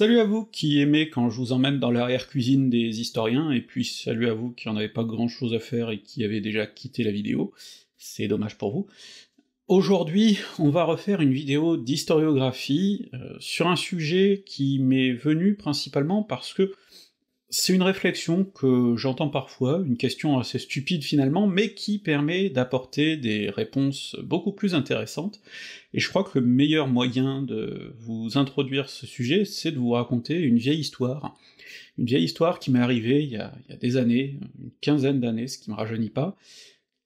Salut à vous qui aimez quand je vous emmène dans l'arrière-cuisine des historiens, et puis salut à vous qui en avez pas grand-chose à faire et qui avez déjà quitté la vidéo, c'est dommage pour vous. Aujourd'hui, on va refaire une vidéo d'historiographie euh, sur un sujet qui m'est venu principalement parce que c'est une réflexion que j'entends parfois, une question assez stupide finalement, mais qui permet d'apporter des réponses beaucoup plus intéressantes, et je crois que le meilleur moyen de vous introduire ce sujet, c'est de vous raconter une vieille histoire. Une vieille histoire qui m'est arrivée il y, a, des années, une quinzaine d'années, ce qui me rajeunit pas,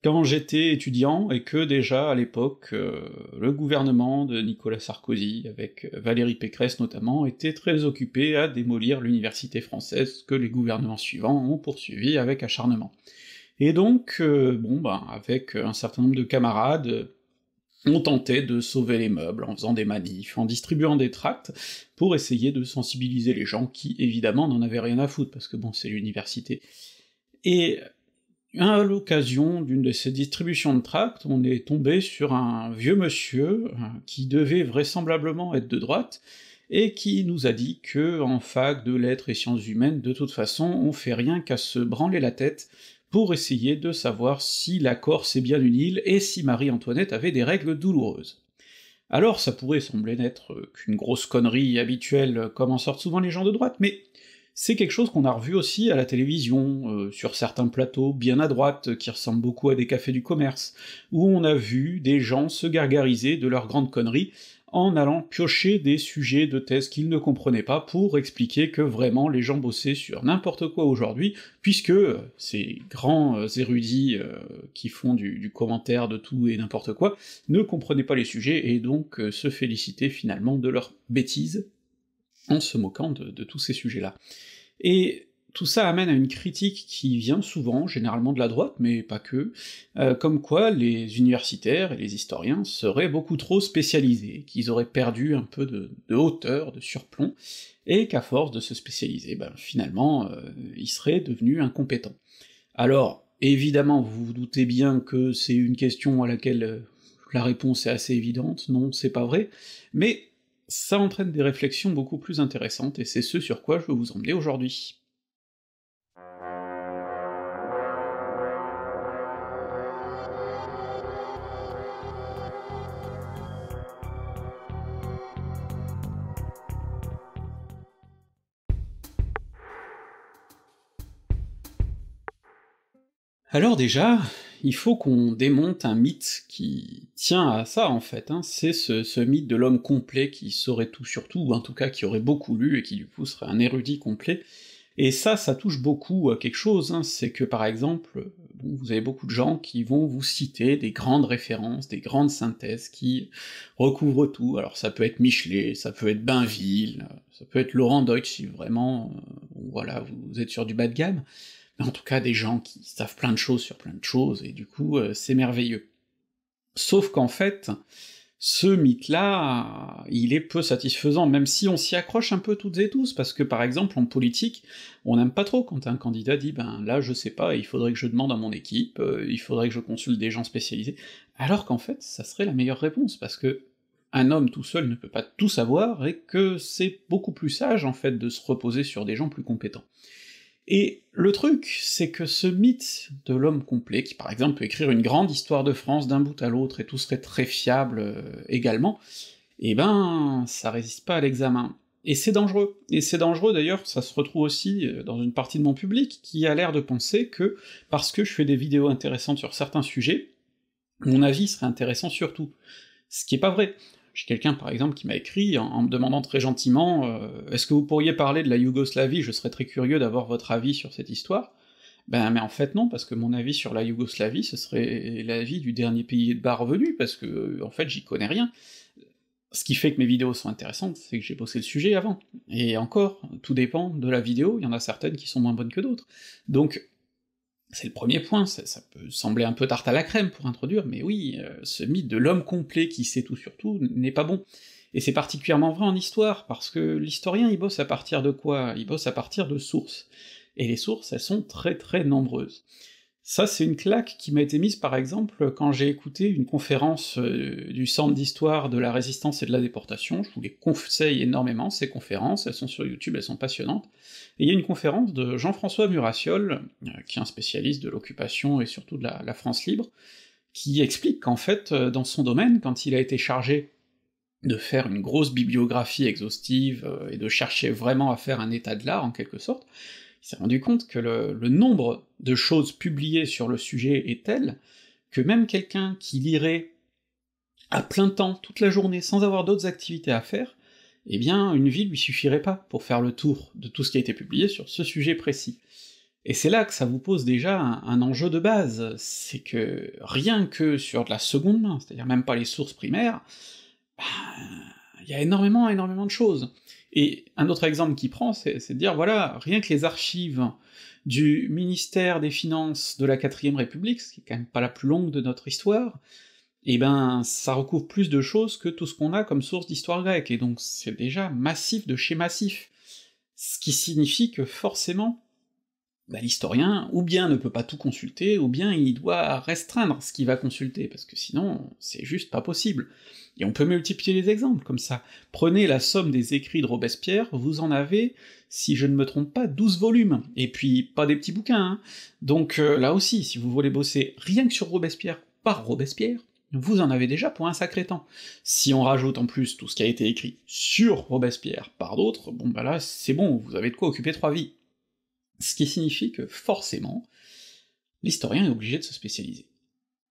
quand j'étais étudiant et que déjà à l'époque, euh, le gouvernement de Nicolas Sarkozy, avec Valérie Pécresse notamment, était très occupé à démolir l'université française que les gouvernements suivants ont poursuivi avec acharnement. Et donc, euh, bon ben, avec un certain nombre de camarades, on tentait de sauver les meubles en faisant des manifs, en distribuant des tracts, pour essayer de sensibiliser les gens qui, évidemment, n'en avaient rien à foutre, parce que bon, c'est l'université. Et à l'occasion d'une de ces distributions de tracts, on est tombé sur un vieux monsieur euh, qui devait vraisemblablement être de droite, et qui nous a dit que en fac de lettres et sciences humaines, de toute façon, on fait rien qu'à se branler la tête pour essayer de savoir si la Corse est bien une île et si Marie-Antoinette avait des règles douloureuses. Alors ça pourrait sembler n'être qu'une grosse connerie habituelle comme en sortent souvent les gens de droite, mais c'est quelque chose qu'on a revu aussi à la télévision, euh, sur certains plateaux bien à droite, euh, qui ressemblent beaucoup à des cafés du commerce, où on a vu des gens se gargariser de leurs grandes conneries en allant piocher des sujets de thèse qu'ils ne comprenaient pas pour expliquer que vraiment les gens bossaient sur n'importe quoi aujourd'hui, puisque euh, ces grands érudits qui font du, commentaire de tout et n'importe quoi ne comprenaient pas les sujets et donc se félicitaient finalement de leurs bêtises en se moquant de, tous ces sujets-là. Et tout ça amène à une critique qui vient souvent, généralement de la droite, mais pas que, euh, comme quoi les universitaires et les historiens seraient beaucoup trop spécialisés, qu'ils auraient perdu un peu de, hauteur, de surplomb, et qu'à force de se spécialiser, ben, finalement, euh, ils seraient devenus incompétents. Alors, évidemment, vous vous doutez bien que c'est une question à laquelle euh, la réponse est assez évidente, non, c'est pas vrai, mais ça entraîne des réflexions beaucoup plus intéressantes, et c'est ce sur quoi je veux vous emmener aujourd'hui. Alors déjà, il faut qu'on démonte un mythe qui tient à ça en fait, hein, c'est ce, mythe de l'homme complet qui saurait tout sur tout, ou en tout cas qui aurait beaucoup lu et qui du coup serait un érudit complet, et ça, ça touche beaucoup à quelque chose, hein. c'est que par exemple, vous avez beaucoup de gens qui vont vous citer des grandes références, des grandes synthèses qui recouvrent tout, alors ça peut être Michelet, ça peut être Bainville, ça peut être Laurent Deutsch si vraiment, euh, voilà, vous êtes sur du bas de gamme, en tout cas des gens qui savent plein de choses sur plein de choses, et du coup euh, c'est merveilleux. Sauf qu'en fait, ce mythe-là, il est peu satisfaisant, même si on s'y accroche un peu toutes et tous, parce que par exemple en politique, on n'aime pas trop quand un candidat dit ben là je sais pas, il faudrait que je demande à mon équipe, euh, il faudrait que je consulte des gens spécialisés, alors qu'en fait ça serait la meilleure réponse, parce que un homme tout seul ne peut pas tout savoir, et que c'est beaucoup plus sage en fait de se reposer sur des gens plus compétents. Et le truc, c'est que ce mythe de l'homme complet, qui par exemple peut écrire une grande histoire de France d'un bout à l'autre et tout serait très fiable euh, également, eh ben, ça résiste pas à l'examen. Et c'est dangereux. Et c'est dangereux d'ailleurs, ça se retrouve aussi euh, dans une partie de mon public qui a l'air de penser que parce que je fais des vidéos intéressantes sur certains sujets, mon avis serait intéressant sur tout. Ce qui est pas vrai. J'ai quelqu'un, par exemple, qui m'a écrit en, me demandant très gentiment euh, Est-ce que vous pourriez parler de la Yougoslavie Je serais très curieux d'avoir votre avis sur cette histoire. » Ben, mais en fait non, parce que mon avis sur la Yougoslavie, ce serait l'avis du dernier pays de bas revenu, parce que, en fait, j'y connais rien. Ce qui fait que mes vidéos sont intéressantes, c'est que j'ai bossé le sujet avant. Et encore, tout dépend de la vidéo, il y en a certaines qui sont moins bonnes que d'autres. Donc, c'est le premier point, ça, peut sembler un peu tarte à la crème pour introduire, mais oui, euh, ce mythe de l'homme complet qui sait tout sur tout n'est pas bon. Et c'est particulièrement vrai en histoire, parce que l'historien il bosse à partir de quoi Il bosse à partir de sources. Et les sources, elles sont très très nombreuses. Ça, c'est une claque qui m'a été mise par exemple quand j'ai écouté une conférence euh, du Centre d'histoire de la résistance et de la déportation. Je vous les conseille énormément, ces conférences, elles sont sur YouTube, elles sont passionnantes. Et il y a une conférence de Jean-François Muratiol, euh, qui est un spécialiste de l'occupation et surtout de la, France libre, qui explique qu'en fait, euh, dans son domaine, quand il a été chargé de faire une grosse bibliographie exhaustive et de chercher vraiment à faire un état de l'art en quelque sorte, il s'est rendu compte que le, nombre de choses publiées sur le sujet est tel que même quelqu'un qui lirait à plein temps toute la journée sans avoir d'autres activités à faire, eh bien une vie lui suffirait pas pour faire le tour de tout ce qui a été publié sur ce sujet précis. Et c'est là que ça vous pose déjà un, enjeu de base, c'est que rien que sur de la seconde main, c'est-à-dire même pas les sources primaires, ben, il y a énormément, énormément de choses. Et un autre exemple qu'il prend, c'est de dire, voilà, rien que les archives du ministère des Finances de la quatrième République, ce qui est quand même pas la plus longue de notre histoire, et eh ben ça recouvre plus de choses que tout ce qu'on a comme source d'histoire grecque, et donc c'est déjà massif de chez massif. Ce qui signifie que forcément, bah, l'historien ou bien ne peut pas tout consulter, ou bien il doit restreindre ce qu'il va consulter, parce que sinon c'est juste pas possible. Et on peut multiplier les exemples comme ça. Prenez la somme des écrits de Robespierre, vous en avez, si je ne me trompe pas, 12 volumes, et puis pas des petits bouquins, hein. donc euh, là aussi, si vous voulez bosser rien que sur Robespierre par Robespierre, vous en avez déjà pour un sacré temps. Si on rajoute en plus tout ce qui a été écrit sur Robespierre par d'autres, bon bah là c'est bon, vous avez de quoi occuper trois vies. Ce qui signifie que forcément, l'historien est obligé de se spécialiser.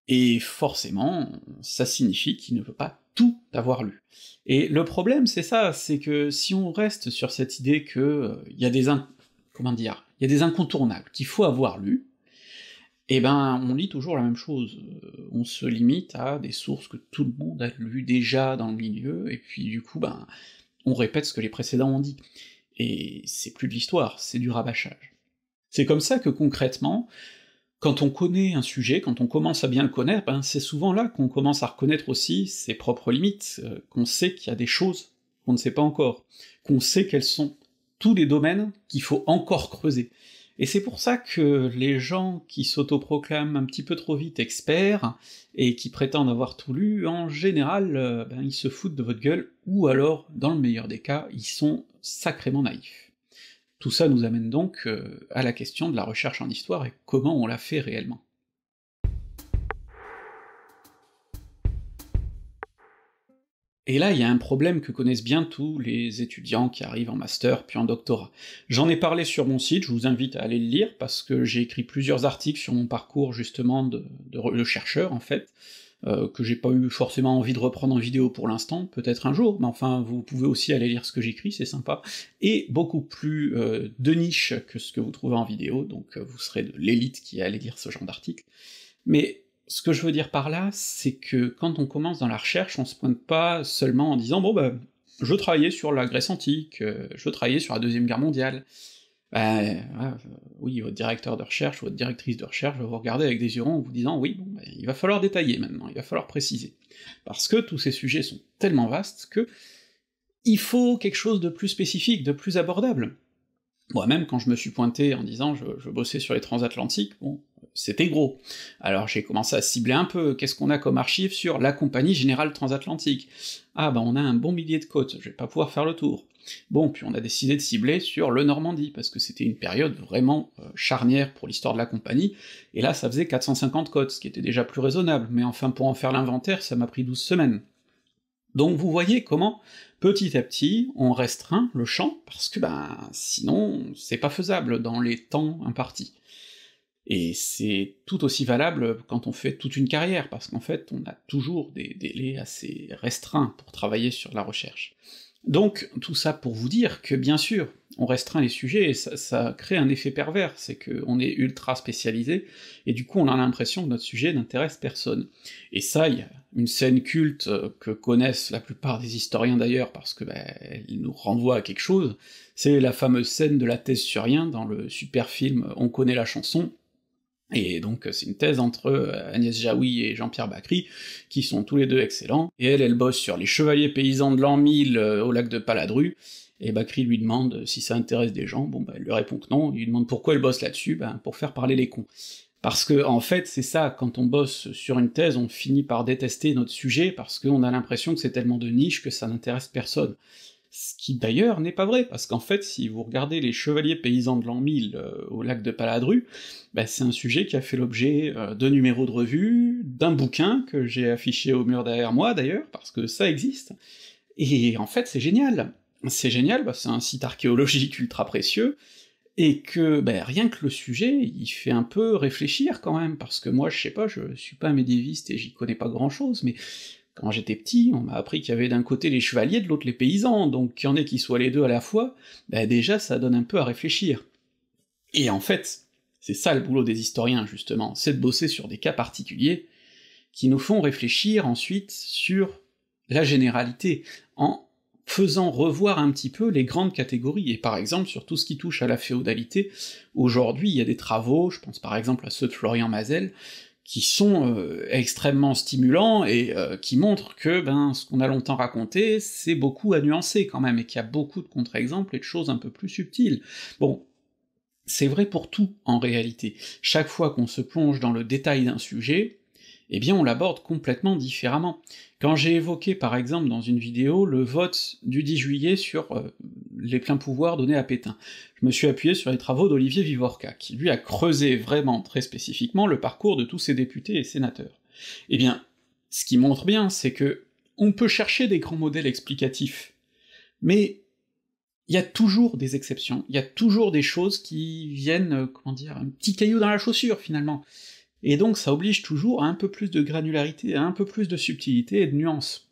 Et forcément, ça signifie qu'il ne veut pas tout avoir lu. Et le problème, c'est ça, c'est que si on reste sur cette idée que euh, y a des comment dire, il y a des incontournables qu'il faut avoir lu, eh ben on lit toujours la même chose. Euh, on se limite à des sources que tout le monde a lues déjà dans le milieu, et puis du coup, ben on répète ce que les précédents ont dit. Et c'est plus de l'histoire, c'est du rabâchage. C'est comme ça que concrètement, quand on connaît un sujet, quand on commence à bien le connaître, ben c'est souvent là qu'on commence à reconnaître aussi ses propres limites, euh, qu'on sait qu'il y a des choses qu'on ne sait pas encore, qu'on sait quels sont tous les domaines qu'il faut encore creuser. Et c'est pour ça que les gens qui s'autoproclament un petit peu trop vite experts, et qui prétendent avoir tout lu, en général, euh, ben ils se foutent de votre gueule, ou alors, dans le meilleur des cas, ils sont sacrément naïfs. Tout ça nous amène donc euh, à la question de la recherche en histoire et comment on la fait réellement. Et là, il y a un problème que connaissent bien tous les étudiants qui arrivent en master puis en doctorat. J'en ai parlé sur mon site, je vous invite à aller le lire parce que j'ai écrit plusieurs articles sur mon parcours justement de, chercheur en fait, euh, que j'ai pas eu forcément envie de reprendre en vidéo pour l'instant, peut-être un jour, mais enfin vous pouvez aussi aller lire ce que j'écris, c'est sympa, et beaucoup plus euh, de niche que ce que vous trouvez en vidéo, donc euh, vous serez de l'élite qui allez lire ce genre d'article. Mais ce que je veux dire par là, c'est que quand on commence dans la recherche, on se pointe pas seulement en disant bon ben, je travaillais sur la Grèce antique, je travaillais sur la Deuxième Guerre mondiale, bah, euh, oui, votre directeur de recherche, votre directrice de recherche va vous regarder avec des yeux ronds en vous disant oui, bon, bah, il va falloir détailler maintenant, il va falloir préciser. Parce que tous ces sujets sont tellement vastes que il faut quelque chose de plus spécifique, de plus abordable. Moi-même, quand je me suis pointé en disant je, bossais sur les transatlantiques, bon, c'était gros. Alors j'ai commencé à cibler un peu qu'est-ce qu'on a comme archive sur la Compagnie Générale Transatlantique. Ah bah on a un bon millier de côtes, je vais pas pouvoir faire le tour. Bon, puis on a décidé de cibler sur le Normandie, parce que c'était une période vraiment euh, charnière pour l'histoire de la compagnie, et là ça faisait 450 côtes, ce qui était déjà plus raisonnable, mais enfin pour en faire l'inventaire, ça m'a pris 12 semaines. Donc vous voyez comment petit à petit, on restreint le champ, parce que ben sinon c'est pas faisable dans les temps impartis. Et c'est tout aussi valable quand on fait toute une carrière, parce qu'en fait on a toujours des délais assez restreints pour travailler sur la recherche. Donc tout ça pour vous dire que bien sûr, on restreint les sujets et ça, ça crée un effet pervers, c'est qu'on est ultra spécialisé, et du coup on a l'impression que notre sujet n'intéresse personne. Et ça, il une scène culte euh, que connaissent la plupart des historiens d'ailleurs, parce que bah, elle nous renvoie à quelque chose, c'est la fameuse scène de la thèse sur rien dans le super film On connaît la chanson, et donc euh, c'est une thèse entre euh, Agnès Jaoui et Jean-Pierre Bacry, qui sont tous les deux excellents, et elle, elle bosse sur les chevaliers paysans de l'an 1000 au lac de Paladru, et Bacri lui demande si ça intéresse des gens, bon ben, elle lui répond que non, il lui demande pourquoi elle bosse là-dessus, ben pour faire parler les cons. Parce que, en fait, c'est ça, quand on bosse sur une thèse, on finit par détester notre sujet parce qu'on a l'impression que c'est tellement de niche que ça n'intéresse personne. Ce qui d'ailleurs n'est pas vrai, parce qu'en fait, si vous regardez les chevaliers paysans de l'an 1000 euh, au lac de Paladru, bah, c'est un sujet qui a fait l'objet euh, de numéros de revue, d'un bouquin que j'ai affiché au mur derrière moi d'ailleurs, parce que ça existe. Et en fait, c'est génial. C'est génial, bah, c'est un site archéologique ultra précieux, et que ben, rien que le sujet, il fait un peu réfléchir quand même, parce que moi, je sais pas, je suis pas un médiéviste et j'y connais pas grand-chose, mais quand j'étais petit, on m'a appris qu'il y avait d'un côté les chevaliers, de l'autre les paysans, donc qu'il y en ait qui soient les deux à la fois, ben déjà, ça donne un peu à réfléchir. Et en fait, c'est ça le boulot des historiens, justement, c'est de bosser sur des cas particuliers qui nous font réfléchir ensuite sur la généralité, en faisant revoir un petit peu les grandes catégories, et par exemple sur tout ce qui touche à la féodalité, aujourd'hui il y a des travaux, je pense par exemple à ceux de Florian Mazel, qui sont euh, extrêmement stimulants et euh, qui montrent que ben, ce qu'on a longtemps raconté, c'est beaucoup à nuancer quand même, et qu'il y a beaucoup de contre-exemples et de choses un peu plus subtiles. Bon, c'est vrai pour tout en réalité. Chaque fois qu'on se plonge dans le détail d'un sujet, eh bien on l'aborde complètement différemment. Quand j'ai évoqué par exemple dans une vidéo le vote du 10 juillet sur euh, les pleins pouvoirs donnés à Pétain, je me suis appuyé sur les travaux d'Olivier Vivorca, qui lui a creusé vraiment très spécifiquement le parcours de tous ces députés et sénateurs. Eh bien, ce qui montre bien, c'est que on peut chercher des grands modèles explicatifs, mais il y a toujours des exceptions, il y a toujours des choses qui viennent, euh, comment dire, un petit caillou dans la chaussure finalement et donc ça oblige toujours à un peu plus de granularité, à un peu plus de subtilité et de nuance.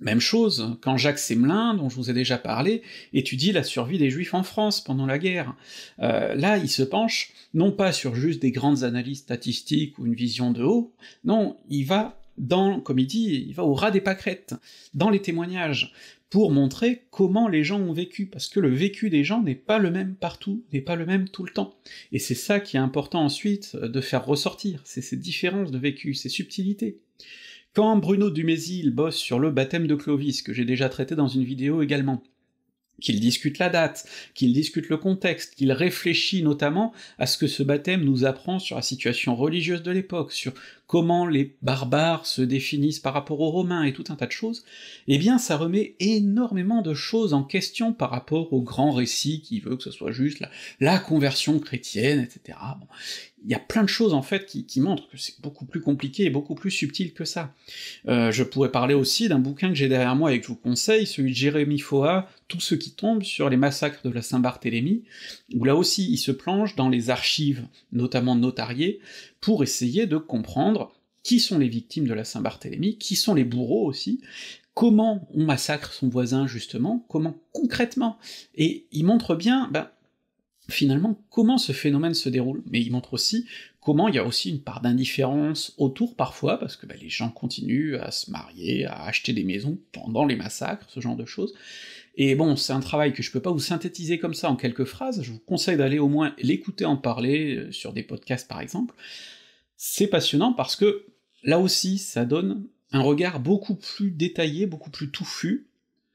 Même chose quand Jacques Semelin, dont je vous ai déjà parlé, étudie la survie des Juifs en France pendant la guerre. Euh, là, il se penche non pas sur juste des grandes analyses statistiques ou une vision de haut, non, il va dans, comme il dit, il va au ras des pâquerettes, dans les témoignages, pour montrer comment les gens ont vécu, parce que le vécu des gens n'est pas le même partout, n'est pas le même tout le temps. Et c'est ça qui est important ensuite euh, de faire ressortir, c'est ces différences de vécu, ces subtilités. Quand Bruno Dumézil bosse sur le baptême de Clovis, que j'ai déjà traité dans une vidéo également, qu'il discute la date, qu'il discute le contexte, qu'il réfléchit notamment à ce que ce baptême nous apprend sur la situation religieuse de l'époque, sur comment les barbares se définissent par rapport aux Romains et tout un tas de choses, eh bien ça remet énormément de choses en question par rapport au grand récit qui veut que ce soit juste la, conversion chrétienne, etc. Il y a plein de choses en fait qui, montrent que c'est beaucoup plus compliqué et beaucoup plus subtil que ça. Euh, je pourrais parler aussi d'un bouquin que j'ai derrière moi et que je vous conseille, celui de Jérémy Foa, Tout ce qui tombe sur les massacres de la Saint-Barthélemy, où là aussi il se plonge dans les archives, notamment notariées, pour essayer de comprendre qui sont les victimes de la Saint-Barthélemy, qui sont les bourreaux aussi, comment on massacre son voisin justement, comment concrètement, et il montre bien, ben, finalement comment ce phénomène se déroule, mais il montre aussi comment il y a aussi une part d'indifférence autour parfois, parce que ben, les gens continuent à se marier, à acheter des maisons pendant les massacres, ce genre de choses, et bon, c'est un travail que je peux pas vous synthétiser comme ça en quelques phrases, je vous conseille d'aller au moins l'écouter en parler, euh, sur des podcasts par exemple. C'est passionnant parce que là aussi, ça donne un regard beaucoup plus détaillé, beaucoup plus touffu,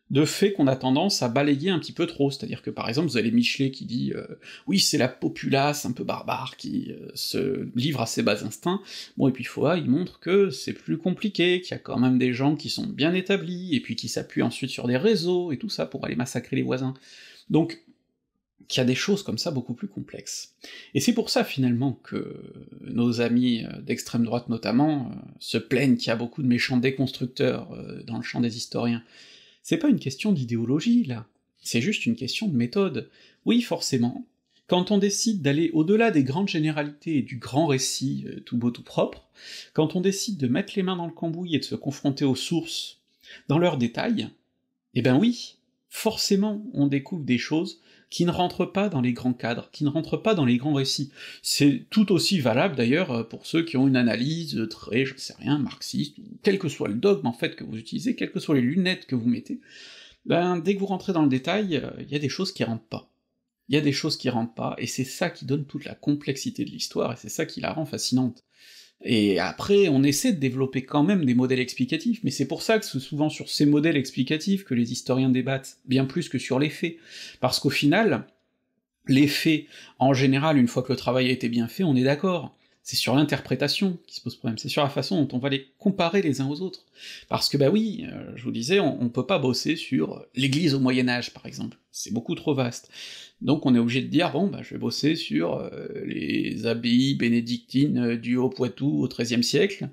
de fait qu'on a tendance à balayer un petit peu trop, c'est-à-dire que par exemple vous avez Michelet qui dit euh, oui c'est la populace un peu barbare qui euh, se livre à ses bas instincts, bon et puis Foa il montre que c'est plus compliqué, qu'il y a quand même des gens qui sont bien établis, et puis qui s'appuient ensuite sur des réseaux et tout ça pour aller massacrer les voisins. Donc qu'il y a des choses comme ça beaucoup plus complexes. Et c'est pour ça finalement que nos amis euh, d'extrême droite notamment se plaignent qu'il y a beaucoup de méchants déconstructeurs dans le champ des historiens c'est pas une question d'idéologie, là, c'est juste une question de méthode. Oui, forcément, quand on décide d'aller au-delà des grandes généralités et du grand récit euh, tout beau tout propre, quand on décide de mettre les mains dans le cambouis et de se confronter aux sources, dans leurs détails, eh ben oui, forcément on découvre des choses qui ne rentrent pas dans les grands cadres, qui ne rentrent pas dans les grands récits. C'est tout aussi valable d'ailleurs euh, pour ceux qui ont une analyse très, je sais rien, marxiste, quel que soit le dogme en fait que vous utilisez, quelles que soient les lunettes que vous mettez, ben dès que vous rentrez dans le détail, euh, il y a des choses qui rentrent pas. Il y a des choses qui rentrent pas, et c'est ça qui donne toute la complexité de l'histoire, et c'est ça qui la rend fascinante. Et après, on essaie de développer quand même des modèles explicatifs, mais c'est pour ça que c'est souvent sur ces modèles explicatifs que les historiens débattent, bien plus que sur les faits. Parce qu'au final, les faits, en général, une fois que le travail a été bien fait, on est d'accord c'est sur l'interprétation qui se pose problème, c'est sur la façon dont on va les comparer les uns aux autres. Parce que bah oui, euh, je vous disais, on, peut pas bosser sur l'Église au Moyen Âge, par exemple, c'est beaucoup trop vaste. Donc on est obligé de dire, bon, bah je vais bosser sur euh, les abbayes bénédictines euh, du Haut-Poitou au XIIIe siècle,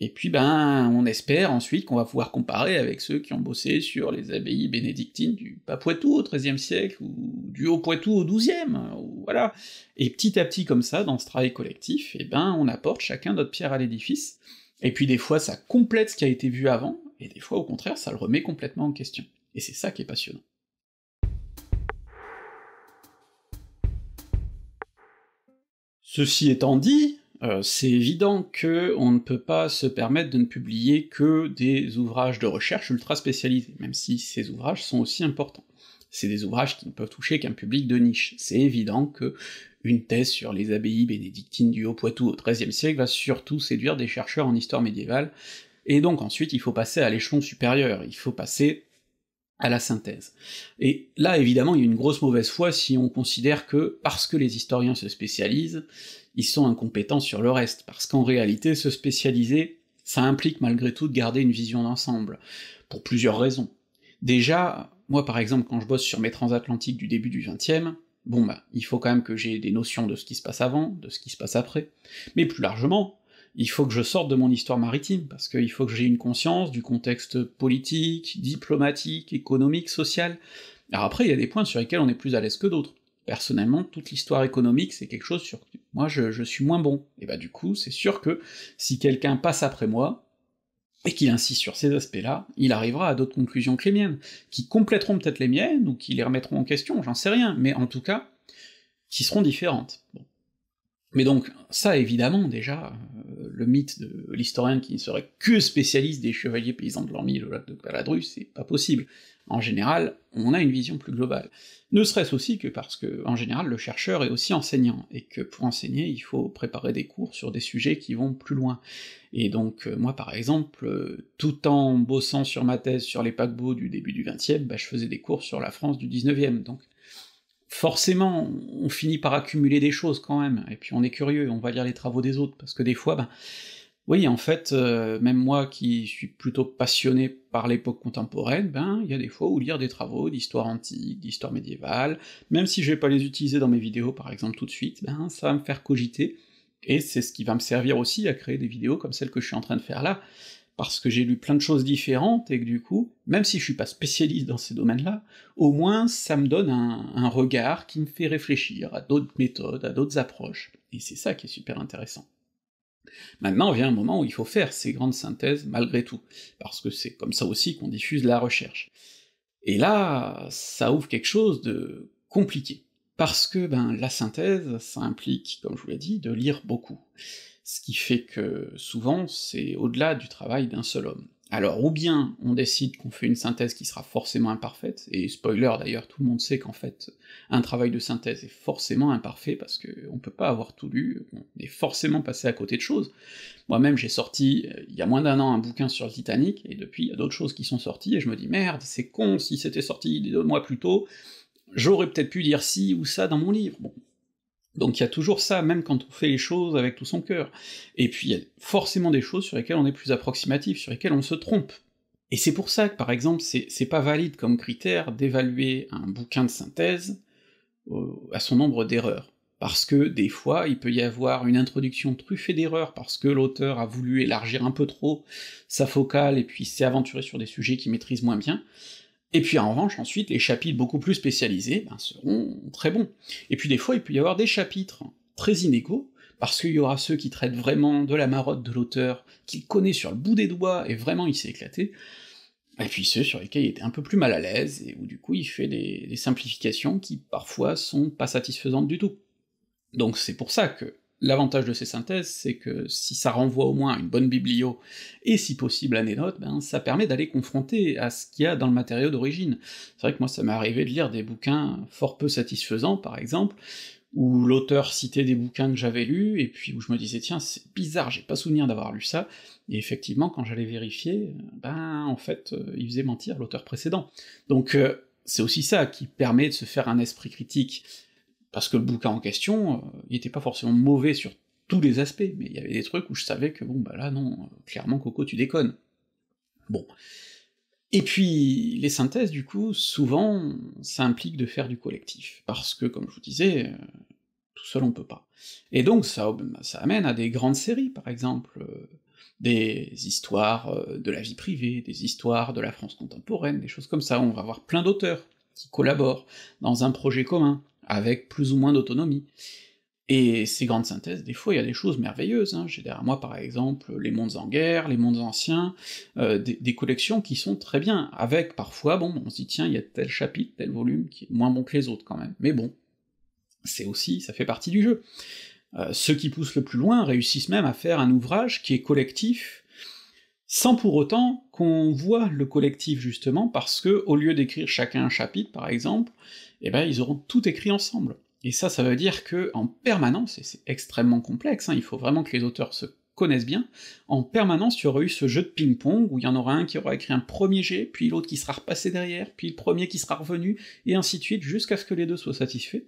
et puis ben, on espère ensuite qu'on va pouvoir comparer avec ceux qui ont bossé sur les abbayes bénédictines du bas Poitou au XIIIe siècle, ou du Haut Poitou au XIIe, voilà. Et petit à petit comme ça, dans ce travail collectif, et eh ben on apporte chacun notre pierre à l'édifice, et puis des fois ça complète ce qui a été vu avant, et des fois au contraire ça le remet complètement en question. Et c'est ça qui est passionnant. Ceci étant dit, euh, c'est évident que on ne peut pas se permettre de ne publier que des ouvrages de recherche ultra spécialisés, même si ces ouvrages sont aussi importants. C'est des ouvrages qui ne peuvent toucher qu'un public de niche. C'est évident que une thèse sur les abbayes bénédictines du Haut-Poitou au XIIIe siècle va surtout séduire des chercheurs en histoire médiévale, et donc ensuite il faut passer à l'échelon supérieur, il faut passer à la synthèse. Et là, évidemment, il y a une grosse mauvaise foi si on considère que, parce que les historiens se spécialisent, ils sont incompétents sur le reste, parce qu'en réalité, se spécialiser, ça implique malgré tout de garder une vision d'ensemble, pour plusieurs raisons. Déjà, moi par exemple, quand je bosse sur mes transatlantiques du début du 20 bon bah, il faut quand même que j'ai des notions de ce qui se passe avant, de ce qui se passe après, mais plus largement, il faut que je sorte de mon histoire maritime, parce qu'il faut que j'ai une conscience du contexte politique, diplomatique, économique, social. Alors après, il y a des points sur lesquels on est plus à l'aise que d'autres personnellement, toute l'histoire économique, c'est quelque chose sur moi je, suis moins bon. Et bah du coup, c'est sûr que si quelqu'un passe après moi, et qu'il insiste sur ces aspects-là, il arrivera à d'autres conclusions que les miennes, qui compléteront peut-être les miennes, ou qui les remettront en question, j'en sais rien, mais en tout cas, qui seront différentes. Mais donc, ça évidemment, déjà, euh, le mythe de l'historien qui ne serait que spécialiste des chevaliers paysans de l'an 1000 de Paladru, c'est pas possible. En général, on a une vision plus globale. Ne serait-ce aussi que parce que, en général, le chercheur est aussi enseignant, et que pour enseigner, il faut préparer des cours sur des sujets qui vont plus loin. Et donc, euh, moi par exemple, euh, tout en bossant sur ma thèse sur les paquebots du début du XXe, bah, je faisais des cours sur la France du 19e, donc forcément, on finit par accumuler des choses quand même, et puis on est curieux, on va lire les travaux des autres, parce que des fois, ben, oui, en fait, euh, même moi qui suis plutôt passionné par l'époque contemporaine, ben, il y a des fois où lire des travaux d'histoire antique, d'histoire médiévale, même si je vais pas les utiliser dans mes vidéos, par exemple, tout de suite, ben, ça va me faire cogiter, et c'est ce qui va me servir aussi à créer des vidéos comme celle que je suis en train de faire là, parce que j'ai lu plein de choses différentes, et que du coup, même si je suis pas spécialiste dans ces domaines-là, au moins ça me donne un, regard qui me fait réfléchir à d'autres méthodes, à d'autres approches, et c'est ça qui est super intéressant. Maintenant vient un moment où il faut faire ces grandes synthèses malgré tout, parce que c'est comme ça aussi qu'on diffuse la recherche. Et là, ça ouvre quelque chose de compliqué, parce que ben, la synthèse, ça implique, comme je vous l'ai dit, de lire beaucoup ce qui fait que souvent c'est au-delà du travail d'un seul homme. Alors ou bien on décide qu'on fait une synthèse qui sera forcément imparfaite, et spoiler d'ailleurs, tout le monde sait qu'en fait un travail de synthèse est forcément imparfait parce qu'on peut pas avoir tout lu, on est forcément passé à côté de choses. Moi-même j'ai sorti euh, il y a moins d'un an un bouquin sur le Titanic, et depuis il y a d'autres choses qui sont sorties, et je me dis merde, c'est con, si c'était sorti des deux mois plus tôt, j'aurais peut-être pu dire ci ou ça dans mon livre. Donc il y a toujours ça, même quand on fait les choses avec tout son cœur. Et puis il y a forcément des choses sur lesquelles on est plus approximatif, sur lesquelles on se trompe. Et c'est pour ça que, par exemple, c'est pas valide comme critère d'évaluer un bouquin de synthèse euh, à son nombre d'erreurs. Parce que des fois, il peut y avoir une introduction truffée d'erreurs, parce que l'auteur a voulu élargir un peu trop sa focale, et puis s'est aventuré sur des sujets qu'il maîtrise moins bien. Et puis en revanche, ensuite, les chapitres beaucoup plus spécialisés ben, seront très bons. Et puis des fois, il peut y avoir des chapitres très inégaux, parce qu'il y aura ceux qui traitent vraiment de la marotte de l'auteur, qu'il connaît sur le bout des doigts, et vraiment il s'est éclaté, et puis ceux sur lesquels il était un peu plus mal à l'aise, et où du coup il fait des, des simplifications qui parfois sont pas satisfaisantes du tout. Donc c'est pour ça que L'avantage de ces synthèses, c'est que si ça renvoie au moins une bonne biblio, et si possible à des notes, ben, ça permet d'aller confronter à ce qu'il y a dans le matériau d'origine. C'est vrai que moi ça m'est arrivé de lire des bouquins fort peu satisfaisants, par exemple, où l'auteur citait des bouquins que j'avais lus, et puis où je me disais tiens, c'est bizarre, j'ai pas souvenir d'avoir lu ça, et effectivement, quand j'allais vérifier, ben en fait, euh, il faisait mentir l'auteur précédent. Donc euh, c'est aussi ça qui permet de se faire un esprit critique parce que le bouquin en question, euh, il était pas forcément mauvais sur tous les aspects, mais il y avait des trucs où je savais que bon bah là non, clairement Coco tu déconnes. Bon. Et puis les synthèses du coup, souvent ça implique de faire du collectif, parce que comme je vous disais, euh, tout seul on peut pas. Et donc ça, ça amène à des grandes séries par exemple, euh, des histoires de la vie privée, des histoires de la France contemporaine, des choses comme ça, on va avoir plein d'auteurs qui collaborent dans un projet commun, avec plus ou moins d'autonomie. Et ces grandes synthèses, des fois, il y a des choses merveilleuses. Hein. J'ai derrière moi, par exemple, les mondes en guerre, les mondes anciens, euh, des, collections qui sont très bien, avec parfois, bon, on se dit, tiens, il y a tel chapitre, tel volume qui est moins bon que les autres quand même. Mais bon, c'est aussi, ça fait partie du jeu. Euh, ceux qui poussent le plus loin réussissent même à faire un ouvrage qui est collectif, sans pour autant qu'on voit le collectif justement, parce que, au lieu d'écrire chacun un chapitre, par exemple, eh ben ils auront tout écrit ensemble. Et ça, ça veut dire que en permanence, et c'est extrêmement complexe, hein, il faut vraiment que les auteurs se connaissent bien, en permanence, il y aura eu ce jeu de ping-pong où il y en aura un qui aura écrit un premier jet, puis l'autre qui sera repassé derrière, puis le premier qui sera revenu, et ainsi de suite, jusqu'à ce que les deux soient satisfaits.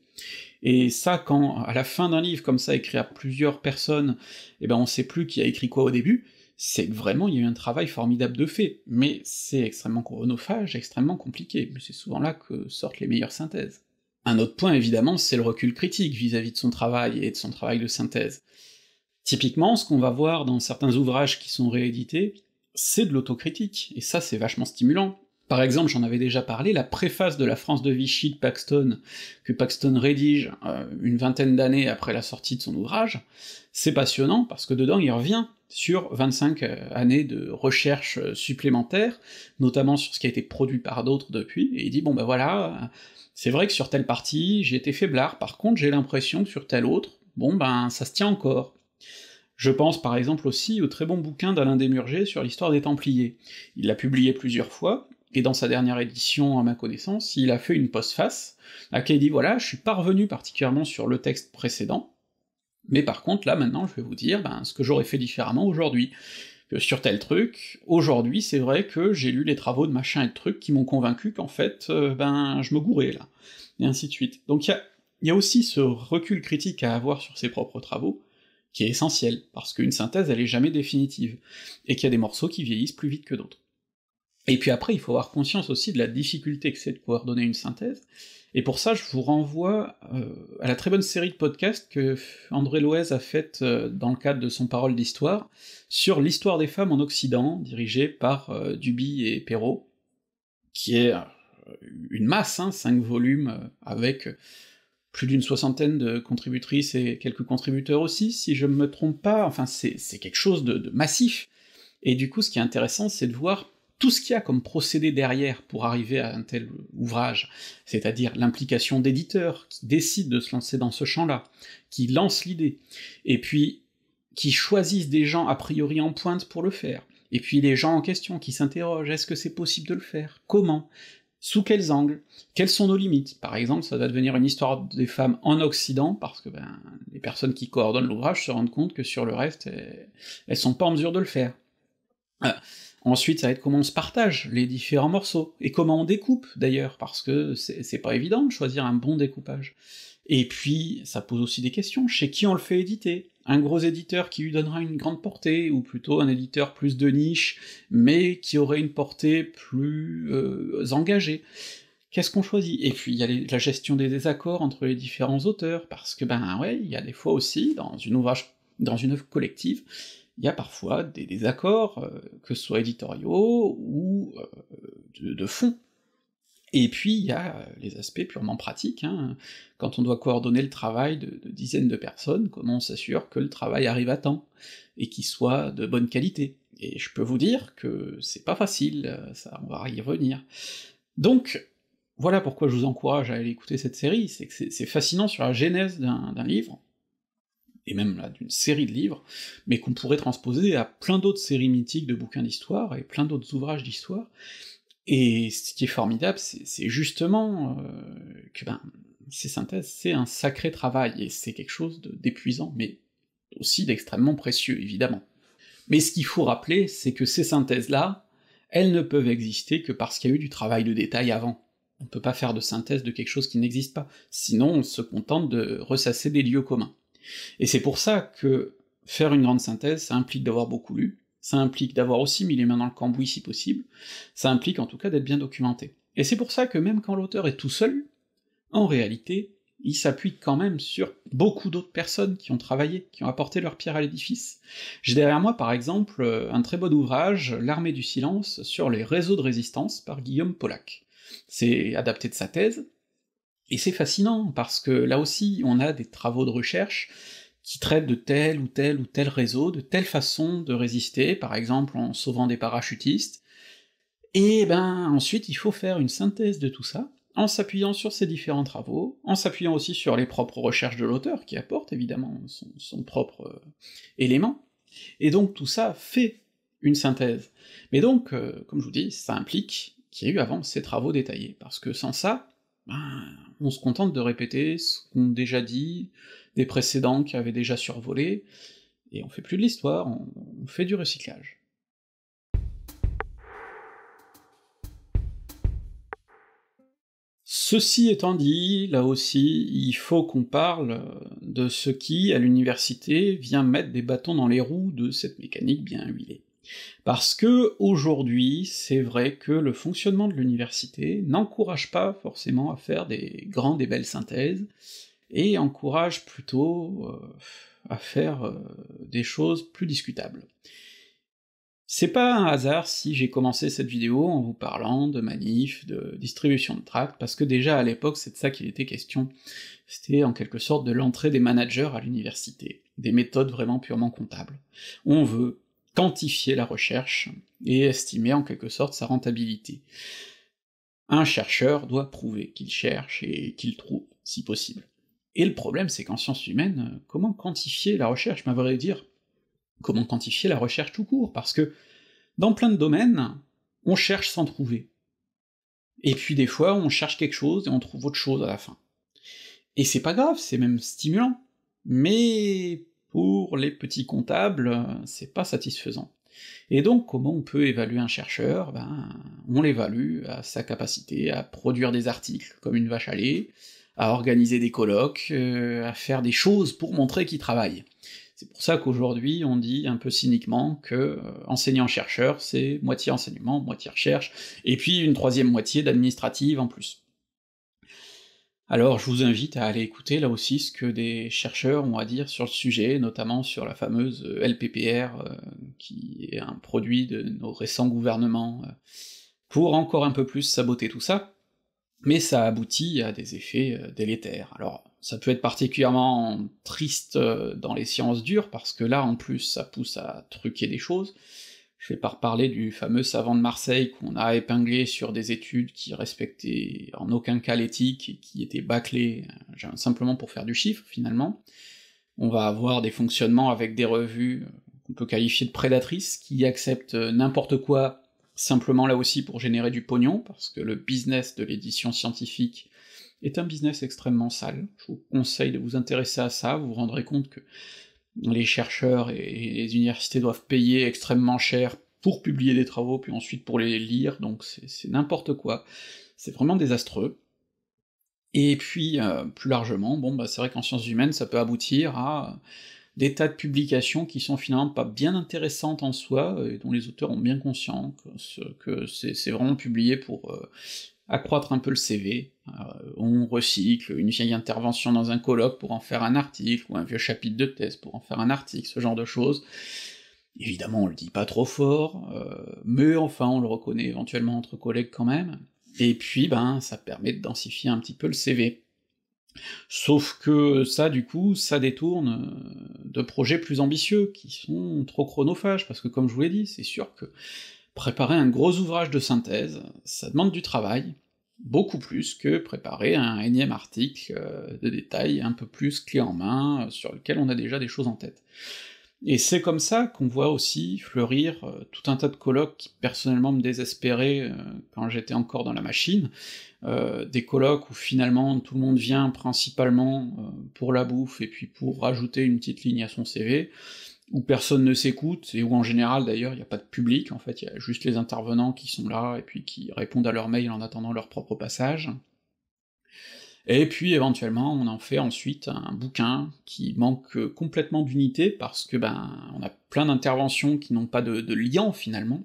Et ça, quand à la fin d'un livre comme ça écrit à plusieurs personnes, eh ben on sait plus qui a écrit quoi au début, c'est que vraiment il y a eu un travail formidable de fait, mais c'est extrêmement chronophage, extrêmement compliqué, mais c'est souvent là que sortent les meilleures synthèses. Un autre point évidemment, c'est le recul critique vis-à-vis -vis de son travail et de son travail de synthèse. Typiquement, ce qu'on va voir dans certains ouvrages qui sont réédités, c'est de l'autocritique, et ça c'est vachement stimulant, par exemple, j'en avais déjà parlé, la préface de la France de Vichy de Paxton, que Paxton rédige euh, une vingtaine d'années après la sortie de son ouvrage, c'est passionnant parce que dedans il revient sur 25 euh, années de recherche euh, supplémentaires, notamment sur ce qui a été produit par d'autres depuis, et il dit bon ben voilà, c'est vrai que sur telle partie j'ai été faiblard, par contre j'ai l'impression que sur telle autre, bon ben ça se tient encore. Je pense par exemple aussi au très bon bouquin d'Alain Demurger sur l'histoire des Templiers. Il l'a publié plusieurs fois, et dans sa dernière édition, à ma connaissance, il a fait une postface, à qui il dit voilà, je suis pas revenu particulièrement sur le texte précédent, mais par contre, là maintenant, je vais vous dire ben, ce que j'aurais fait différemment aujourd'hui. Euh, sur tel truc, aujourd'hui, c'est vrai que j'ai lu les travaux de machin et de truc qui m'ont convaincu qu'en fait, euh, ben, je me gourais là, et ainsi de suite. Donc il y, y a, aussi ce recul critique à avoir sur ses propres travaux, qui est essentiel, parce qu'une synthèse, elle est jamais définitive, et qu'il y a des morceaux qui vieillissent plus vite que d'autres. Et puis après, il faut avoir conscience aussi de la difficulté que c'est de donner une synthèse, et pour ça, je vous renvoie euh, à la très bonne série de podcasts que André Loez a faite euh, dans le cadre de son Parole d'Histoire sur l'histoire des femmes en Occident, dirigée par euh, Duby et Perrault, qui est une masse, hein, cinq volumes, avec plus d'une soixantaine de contributrices et quelques contributeurs aussi, si je ne me trompe pas, enfin c'est quelque chose de massif. Et du coup, ce qui est intéressant, c'est de voir tout ce qu'il y a comme procédé derrière pour arriver à un tel ouvrage, c'est-à-dire l'implication d'éditeurs qui décident de se lancer dans ce champ-là, qui lancent l'idée, et puis qui choisissent des gens a priori en pointe pour le faire, et puis les gens en question qui s'interrogent, est-ce que c'est possible de le faire Comment sous quels angles, quelles sont nos limites. Par exemple, ça va devenir une histoire des femmes en Occident, parce que ben, les personnes qui coordonnent l'ouvrage se rendent compte que sur le reste, elles, sont pas en mesure de le faire. Euh, Ensuite, ça va être comment on se partage les différents morceaux, et comment on découpe d'ailleurs, parce que c'est pas évident de choisir un bon découpage. Et puis, ça pose aussi des questions, chez qui on le fait éditer Un gros éditeur qui lui donnera une grande portée, ou plutôt un éditeur plus de niche, mais qui aurait une portée plus euh, engagée qu'est-ce qu'on choisit Et puis il y a la gestion des désaccords entre les différents auteurs, parce que ben ouais, il y a des fois aussi, dans une ouvrage, dans une œuvre collective, il y a parfois des désaccords, euh, que ce soit éditoriaux ou euh, de, fond. Et puis il y a les aspects purement pratiques, hein. quand on doit coordonner le travail de, de dizaines de personnes, comment on s'assure que le travail arrive à temps, et qu'il soit de bonne qualité. Et je peux vous dire que c'est pas facile, ça on va y revenir. Donc voilà pourquoi je vous encourage à aller écouter cette série, c'est que c'est fascinant sur la genèse d'un livre, et même d'une série de livres, mais qu'on pourrait transposer à plein d'autres séries mythiques de bouquins d'histoire et plein d'autres ouvrages d'histoire. Et ce qui est formidable, c'est justement euh, que ben, ces synthèses, c'est un sacré travail, et c'est quelque chose d'épuisant, mais aussi d'extrêmement précieux, évidemment. Mais ce qu'il faut rappeler, c'est que ces synthèses-là, elles ne peuvent exister que parce qu'il y a eu du travail de détail avant. On ne peut pas faire de synthèse de quelque chose qui n'existe pas, sinon on se contente de ressasser des lieux communs. Et c'est pour ça que faire une grande synthèse, ça implique d'avoir beaucoup lu, ça implique d'avoir aussi mis les mains dans le cambouis si possible, ça implique en tout cas d'être bien documenté. Et c'est pour ça que même quand l'auteur est tout seul, en réalité, il s'appuie quand même sur beaucoup d'autres personnes qui ont travaillé, qui ont apporté leur pierre à l'édifice. J'ai derrière moi par exemple euh, un très bon ouvrage, L'armée du silence, sur les réseaux de résistance par Guillaume Pollack. C'est adapté de sa thèse, et c'est fascinant, parce que là aussi, on a des travaux de recherche qui traitent de tel ou tel ou tel réseau, de telle façon de résister, par exemple en sauvant des parachutistes, et ben ensuite il faut faire une synthèse de tout ça, en s'appuyant sur ces différents travaux, en s'appuyant aussi sur les propres recherches de l'auteur, qui apporte évidemment son, propre euh, élément, et donc tout ça fait une synthèse. Mais donc, euh, comme je vous dis, ça implique qu'il y ait eu avant ces travaux détaillés, parce que sans ça, ben, on se contente de répéter ce qu'on a déjà dit, des précédents qui avaient déjà survolé, et on fait plus de l'histoire, on, on fait du recyclage. Ceci étant dit, là aussi, il faut qu'on parle de ce qui, à l'université, vient mettre des bâtons dans les roues de cette mécanique bien huilée. Parce que aujourd'hui, c'est vrai que le fonctionnement de l'université n'encourage pas forcément à faire des grandes et belles synthèses, et encourage plutôt euh, à faire euh, des choses plus discutables. C'est pas un hasard si j'ai commencé cette vidéo en vous parlant de manifs, de distribution de tracts, parce que déjà à l'époque c'est de ça qu'il était question. C'était en quelque sorte de l'entrée des managers à l'université, des méthodes vraiment purement comptables. On veut quantifier la recherche et estimer en quelque sorte sa rentabilité. Un chercheur doit prouver qu'il cherche et qu'il trouve, si possible. Et le problème, c'est qu'en sciences humaines, comment quantifier la recherche à vrai dire, comment quantifier la recherche tout court Parce que dans plein de domaines, on cherche sans trouver. Et puis des fois, on cherche quelque chose et on trouve autre chose à la fin. Et c'est pas grave, c'est même stimulant. Mais pour les petits comptables, c'est pas satisfaisant. Et donc, comment on peut évaluer un chercheur Ben, on l'évalue à sa capacité à produire des articles comme une vache à à organiser des colloques, euh, à faire des choses pour montrer qu'il travaille. C'est pour ça qu'aujourd'hui, on dit un peu cyniquement que euh, enseignant-chercheur, c'est moitié enseignement, moitié recherche, et puis une troisième moitié d'administrative en plus. Alors je vous invite à aller écouter là aussi ce que des chercheurs ont à dire sur le sujet, notamment sur la fameuse euh, LPPR, euh, qui est un produit de nos récents gouvernements, euh, pour encore un peu plus saboter tout ça, mais ça aboutit à des effets délétères. Alors ça peut être particulièrement triste dans les sciences dures, parce que là en plus ça pousse à truquer des choses, je vais pas reparler du fameux savant de Marseille qu'on a épinglé sur des études qui respectaient en aucun cas l'éthique et qui étaient bâclées euh, simplement pour faire du chiffre finalement. On va avoir des fonctionnements avec des revues euh, qu'on peut qualifier de prédatrices qui acceptent euh, n'importe quoi simplement là aussi pour générer du pognon parce que le business de l'édition scientifique est un business extrêmement sale. Je vous conseille de vous intéresser à ça, vous vous rendrez compte que les chercheurs et les universités doivent payer extrêmement cher pour publier des travaux, puis ensuite pour les lire, donc c'est n'importe quoi. C'est vraiment désastreux. Et puis, euh, plus largement, bon, bah, c'est vrai qu'en sciences humaines, ça peut aboutir à des tas de publications qui sont finalement pas bien intéressantes en soi, et dont les auteurs ont bien conscience que c'est vraiment publié pour euh, accroître un peu le CV, euh, on recycle une vieille intervention dans un colloque pour en faire un article, ou un vieux chapitre de thèse pour en faire un article, ce genre de choses. Évidemment, on le dit pas trop fort, euh, mais enfin, on le reconnaît éventuellement entre collègues quand même. Et puis, ben, ça permet de densifier un petit peu le CV. Sauf que ça, du coup, ça détourne euh, de projets plus ambitieux, qui sont trop chronophages, parce que comme je vous l'ai dit, c'est sûr que préparer un gros ouvrage de synthèse, ça demande du travail, beaucoup plus que préparer un énième article euh, de détail un peu plus clé en main, euh, sur lequel on a déjà des choses en tête. Et c'est comme ça qu'on voit aussi fleurir euh, tout un tas de colloques qui personnellement me désespéraient quand j'étais encore dans la machine, des colloques où finalement tout le monde vient principalement pour la bouffe et puis pour rajouter une petite ligne à son CV, où personne ne s'écoute, et où en général d'ailleurs il n'y a pas de public, en fait il y a juste les intervenants qui sont là et puis qui répondent à leur mail en attendant leur propre passage. Et puis éventuellement on en fait ensuite un bouquin qui manque complètement d'unité parce que ben on a plein d'interventions qui n'ont pas de, liant, lien finalement,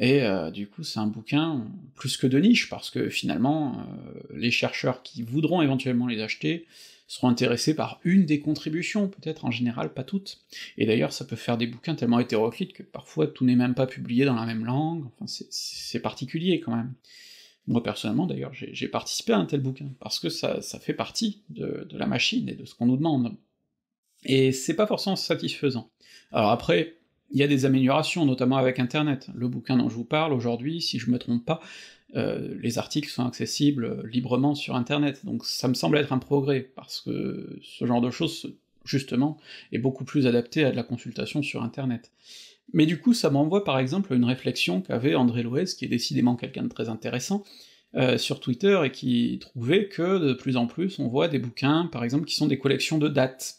et euh, du coup, c'est un bouquin plus que de niche, parce que finalement, euh, les chercheurs qui voudront éventuellement les acheter seront intéressés par une des contributions, peut-être en général pas toutes. Et d'ailleurs, ça peut faire des bouquins tellement hétéroclites que parfois tout n'est même pas publié dans la même langue, enfin c'est particulier quand même. Moi personnellement d'ailleurs, j'ai participé à un tel bouquin, parce que ça, fait partie de, la machine et de ce qu'on nous demande. Et c'est pas forcément satisfaisant. Alors après, il y a des améliorations, notamment avec Internet. Le bouquin dont je vous parle aujourd'hui, si je me trompe pas, euh, les articles sont accessibles euh, librement sur Internet. Donc ça me semble être un progrès, parce que ce genre de choses, justement, est beaucoup plus adapté à de la consultation sur Internet. Mais du coup, ça m'envoie par exemple à une réflexion qu'avait André Loez, qui est décidément quelqu'un de très intéressant, euh, sur Twitter, et qui trouvait que de plus en plus on voit des bouquins, par exemple, qui sont des collections de dates.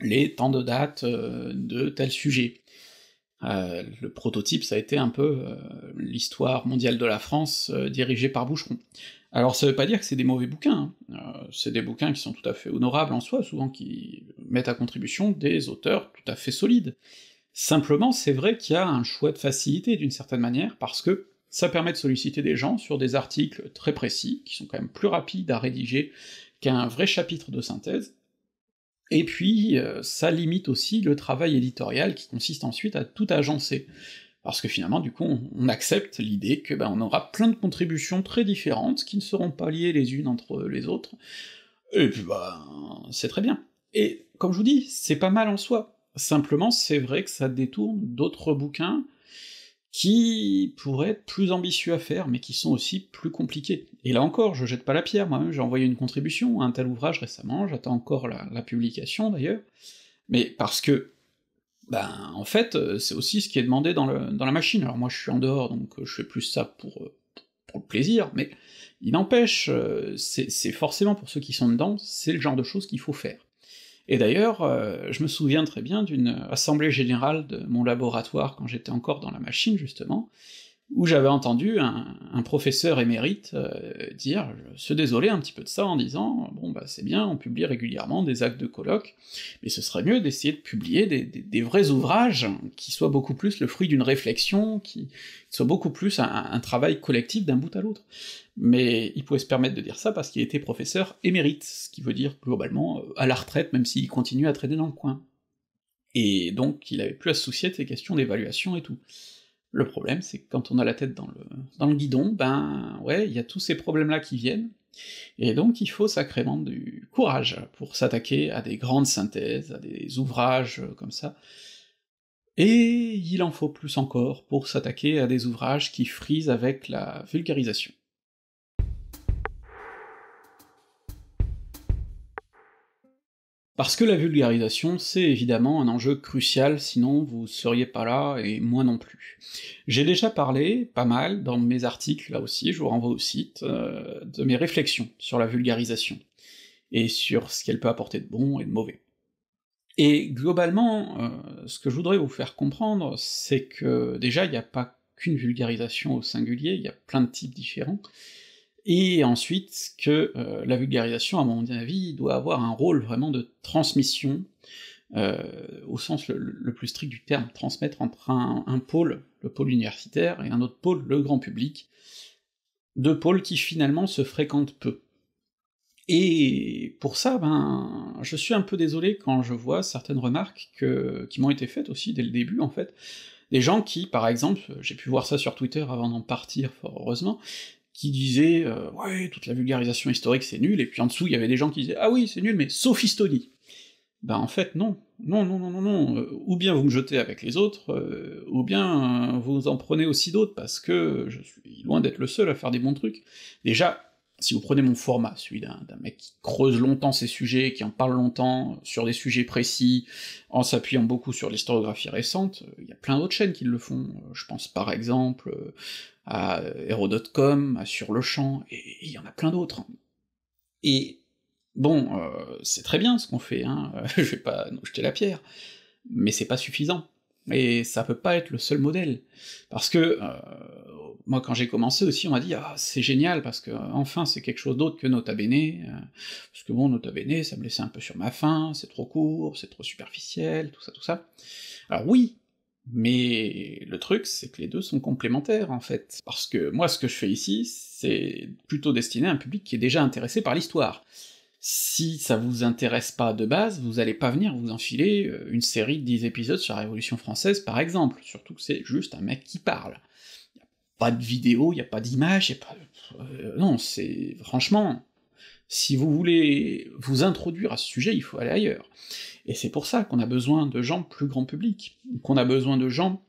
Les temps de date de tel sujet. Euh, le prototype, ça a été un peu euh, l'histoire mondiale de la France euh, dirigée par Boucheron. Alors ça veut pas dire que c'est des mauvais bouquins, hein. c'est des bouquins qui sont tout à fait honorables en soi, souvent qui mettent à contribution des auteurs tout à fait solides. Simplement, c'est vrai qu'il y a un choix de facilité d'une certaine manière, parce que ça permet de solliciter des gens sur des articles très précis, qui sont quand même plus rapides à rédiger qu'un vrai chapitre de synthèse, et puis, euh, ça limite aussi le travail éditorial qui consiste ensuite à tout agencer. Parce que finalement, du coup, on, accepte l'idée que ben, on aura plein de contributions très différentes qui ne seront pas liées les unes entre les autres, et puis ben, c'est très bien. Et comme je vous dis, c'est pas mal en soi. Simplement, c'est vrai que ça détourne d'autres bouquins, qui pourraient être plus ambitieux à faire, mais qui sont aussi plus compliqués. Et là encore, je jette pas la pierre, moi-même hein. j'ai envoyé une contribution à un tel ouvrage récemment, j'attends encore la, publication d'ailleurs, mais parce que ben en fait, euh, c'est aussi ce qui est demandé dans, la machine. Alors moi je suis en dehors, donc euh, je fais plus ça pour, euh, pour le plaisir, mais il n'empêche, c'est forcément pour ceux qui sont dedans, c'est le genre de choses qu'il faut faire. Et d'ailleurs, euh, je me souviens très bien d'une euh, assemblée générale de mon laboratoire quand j'étais encore dans la machine, justement, où j'avais entendu un, professeur émérite euh, dire, se désoler un petit peu de ça en disant bon bah c'est bien, on publie régulièrement des actes de colloque, mais ce serait mieux d'essayer de publier des, vrais ouvrages qui soient beaucoup plus le fruit d'une réflexion, qui, soient beaucoup plus un, travail collectif d'un bout à l'autre. Mais il pouvait se permettre de dire ça parce qu'il était professeur émérite, ce qui veut dire globalement euh, à la retraite, même s'il continue à traîner dans le coin. Et donc il avait plus à se soucier de ces questions d'évaluation et tout. Le problème, c'est que quand on a la tête dans le, dans le guidon, ben ouais, il y a tous ces problèmes-là qui viennent, et donc il faut sacrément du courage pour s'attaquer à des grandes synthèses, à des ouvrages euh, comme ça, et il en faut plus encore pour s'attaquer à des ouvrages qui frisent avec la vulgarisation. Parce que la vulgarisation, c'est évidemment un enjeu crucial, sinon vous seriez pas là, et moi non plus. J'ai déjà parlé, pas mal, dans mes articles, là aussi, je vous renvoie au site, euh, de mes réflexions sur la vulgarisation, et sur ce qu'elle peut apporter de bon et de mauvais. Et globalement, euh, ce que je voudrais vous faire comprendre, c'est que déjà, il n'y a pas qu'une vulgarisation au singulier, il y a plein de types différents, et ensuite que euh, la vulgarisation, à mon avis, doit avoir un rôle vraiment de transmission, euh, au sens le, plus strict du terme, transmettre entre un, pôle, le pôle universitaire, et un autre pôle, le grand public, deux pôles qui finalement se fréquentent peu. Et pour ça, ben, je suis un peu désolé quand je vois certaines remarques qui m'ont été faites aussi dès le début, en fait, des gens qui, par exemple, j'ai pu voir ça sur Twitter avant d'en partir, fort heureusement, qui disaient euh, Ouais, toute la vulgarisation historique c'est nul, et puis en dessous il y avait des gens qui disaient Ah oui, c'est nul, mais sophistonie ben, en fait, non, non, non, non, non, non, euh, ou bien vous me jetez avec les autres, euh, ou bien vous en prenez aussi d'autres, parce que je suis loin d'être le seul à faire des bons trucs. Déjà, si vous prenez mon format, celui d'un mec qui creuse longtemps ses sujets, qui en parle longtemps, euh, sur des sujets précis, en s'appuyant beaucoup sur l'historiographie récente, euh, il y a plein d'autres chaînes qui le font. Euh, je pense par exemple à Hero.com, à Sur le Champ, et il y en a plein d'autres. Hein. Et bon, c'est très bien ce qu'on fait, hein, je vais pas nous jeter la pierre, mais c'est pas suffisant. Et ça peut pas être le seul modèle, parce que euh, moi quand j'ai commencé aussi, on m'a dit ah c'est génial parce que euh, enfin c'est quelque chose d'autre que Nota Bene, euh. parce que bon Nota Bene ça me laissait un peu sur ma faim, c'est trop court, c'est trop superficiel, tout ça tout ça. Alors oui, mais le truc, c'est que les deux sont complémentaires, en fait. Parce que moi, ce que je fais ici, c'est plutôt destiné à un public qui est déjà intéressé par l'histoire si ça vous intéresse pas de base, vous allez pas venir vous enfiler euh, une série de 10 épisodes sur la Révolution française par exemple, surtout que c'est juste un mec qui parle. Y a pas de vidéo, y a pas d'image, y'a pas... Euh, non, c'est... franchement... Si vous voulez vous introduire à ce sujet, il faut aller ailleurs. Et c'est pour ça qu'on a besoin de gens plus grand public, qu'on a besoin de gens